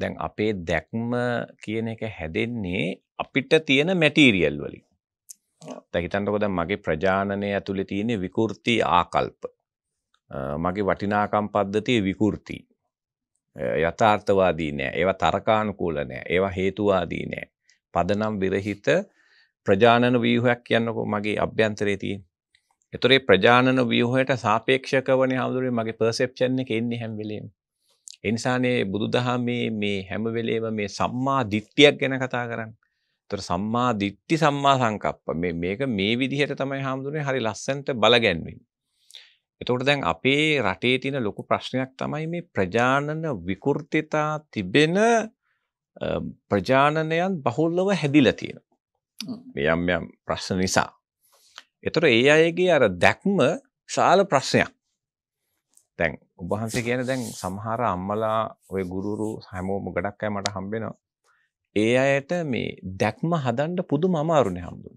දැන් අපේ දැක්ම කියන එක හැදෙන්නේ අපිට තියෙන මැටීරියල් වලින්. දැන් මගේ ප්‍රජානනය ඇතුලේ තියෙන විකෘති ආකල්ප. මගේ වටිනාකම් පද්ධතිය විකෘති. යථාර්ථවාදී නෑ. ඒවා තරකානුකූල නෑ. ඒවා හේතුවාදී නෑ. පදනම් විරහිත ප්‍රජානන ව්‍යුහයක් කියන්නකෝ මගේ අභ්‍යන්තරයේ තියෙන. ඒතරේ ප්‍රජානන ව්‍යුහයට සාපේක්ෂකවනේ හැමදෙරේ මගේ පර්සෙප්ෂන් එක එන්නේ හැම වෙලේම. ඒ නිසානේ බුදුදහමේ මේ හැම වෙලේම මේ සම්මා දිට්ඨියක් ගැන කතා කරන්නේ. තොර සම්මා දිට්ටි සම්මා සංකප්ප මේක මේ විදිහට තමයි හාමුදුරනේ හරි ලස්සන්ට බලගැන්වීම. එතකොට දැන් අපේ රටේ තියෙන ලොකු ප්‍රශ්නයක් තමයි මේ ප්‍රජානන විකෘතිතා තිබෙන ප්‍රජානනයන් බහුල්ලව හැදිලා තියෙනවා. යම් යම් ප්‍රශ්න නිසා. එතකොට ඒ අයගේ අර දැක්ම ශාල ප්‍රශ්නයක්. දැන් ඔබ වහන්සේ කියන දැන් සමහර අම්මලා ඔය ගුරුරු හැමෝම ගොඩක් අය මට හම්බෙනවා. ඒ අයට මේ දැක්ම හදන්න පුදුම අමාරුනේ හැමදෙම.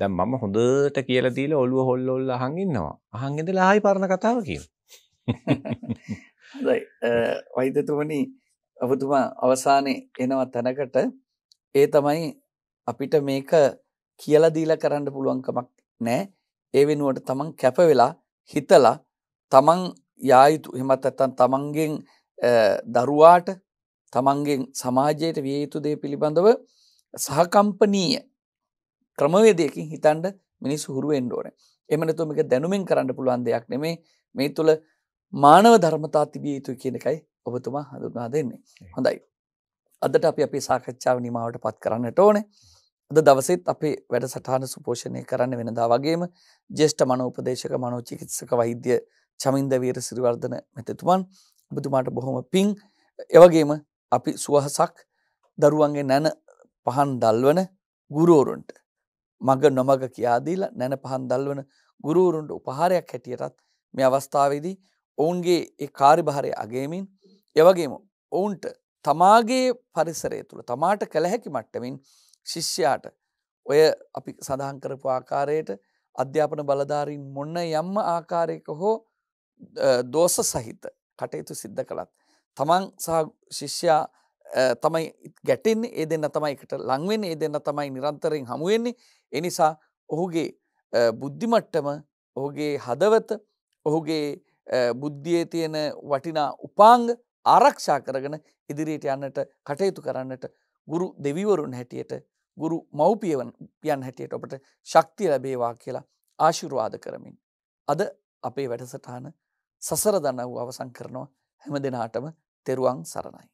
දැන් මම හොඳට කියලා දීලා ඔළුව හොල් හොල් අහන් ඉන්නවා. අහන් ඉඳලා ආයි පරණ කතාව කියනවා. වෛද්‍යතුමනි ඔබතුමා අවසානයේ එනවා තැනකට ඒ තමයි අපිට මේක කියලා දීලා කරන්න පුළුවන් කමක් නැහැ. ඒ වෙනුවට තමන් කැප වෙලා හිතලා තමන් යා යුතු එහෙමත් නැත්නම් තමන්ගෙන් දරුවාට තමන්ගෙන් සමාජයට විය යුතු දේ පිළිබඳව සහකම්පනීය ක්‍රමවේදයකින් හිතන්ඩ මිනිස් හුරුවෙන් ඕන එමනතුමික දැනුමෙන් කරන්න පුළුවන් දෙයක් නෙමේ මේ තුළ මානව ධර්මතා තිබිය යුතු කියන එකයි ඔබතුමා හඳුනා දෙන්නේ හොඳයි අදට අපි අපේ සාකච්ඡාව නිමාවට පත් කරන්නට ඕන අද දවසෙත් අපේ වැඩ සටහන සුපෝෂණය කරන්න වෙනදා වගේම ජේෂ්ඨ මනෝපදේශක මනෝචිකිත්සක වෛද්‍ය චමින්ද වීර සිරිවර්ධන මෙතතුමන් ඔබතුමාට බොහොම පිං එවගේම අපි සුවහසක් දරුවන්ගේ නැන පහන් දල්වන ගුරෝරුන්ට. මග නොමග කියාදීලා නැන පහන් දල්වන ගුරුවරුන්ට උපහාරයක් හැටියටත් මේ අවස්ථාවේදී ඔවුන්ගේ ඒ කාරිභාරය අගේමින් එවගේම ඔවුන්ට තමාගේ පරිසරය තුළ තමාට කළ හැකි මට්ටමින් ශිෂ්‍යයාට ඔය අපි සඳහන් කරපු ආකාරයට අධ්‍යාපන බලධාරීන් මොන්න යම්ම ආකාරයක හෝ දෝස සහිත කටයුතු සිද්ධ කළත් තමන් සහ ශිෂ්‍යයා තමයි ගැටෙන්නේ ඒ දෙන්න තමයි එකට ලංවෙන්නේ ඒ දෙන්න තමයි නිරන්තරයෙන් හමුවෙන්නේ එනිසා ඔහුගේ බුද්ධිමට්ටම ඔහුගේ හදවත ඔහුගේ බුද්ධියේ තියෙන වටිනා උපාංග ආරක්ෂා කරගෙන ඉදිරියට යන්නට කටයුතු කරන්නට ගුරු දෙවිවරුන් හැටියට ගුරු මව්පියවන් පියන් හැටියට ඔබට ශක්තිය ලැබේවා කියලා ආශිර්වාද කරමින් අද අපේ වැඩසටහන සසර දනව් අවසන් කරනවා හැම දෙනාටම තෙරුවන් සරණයි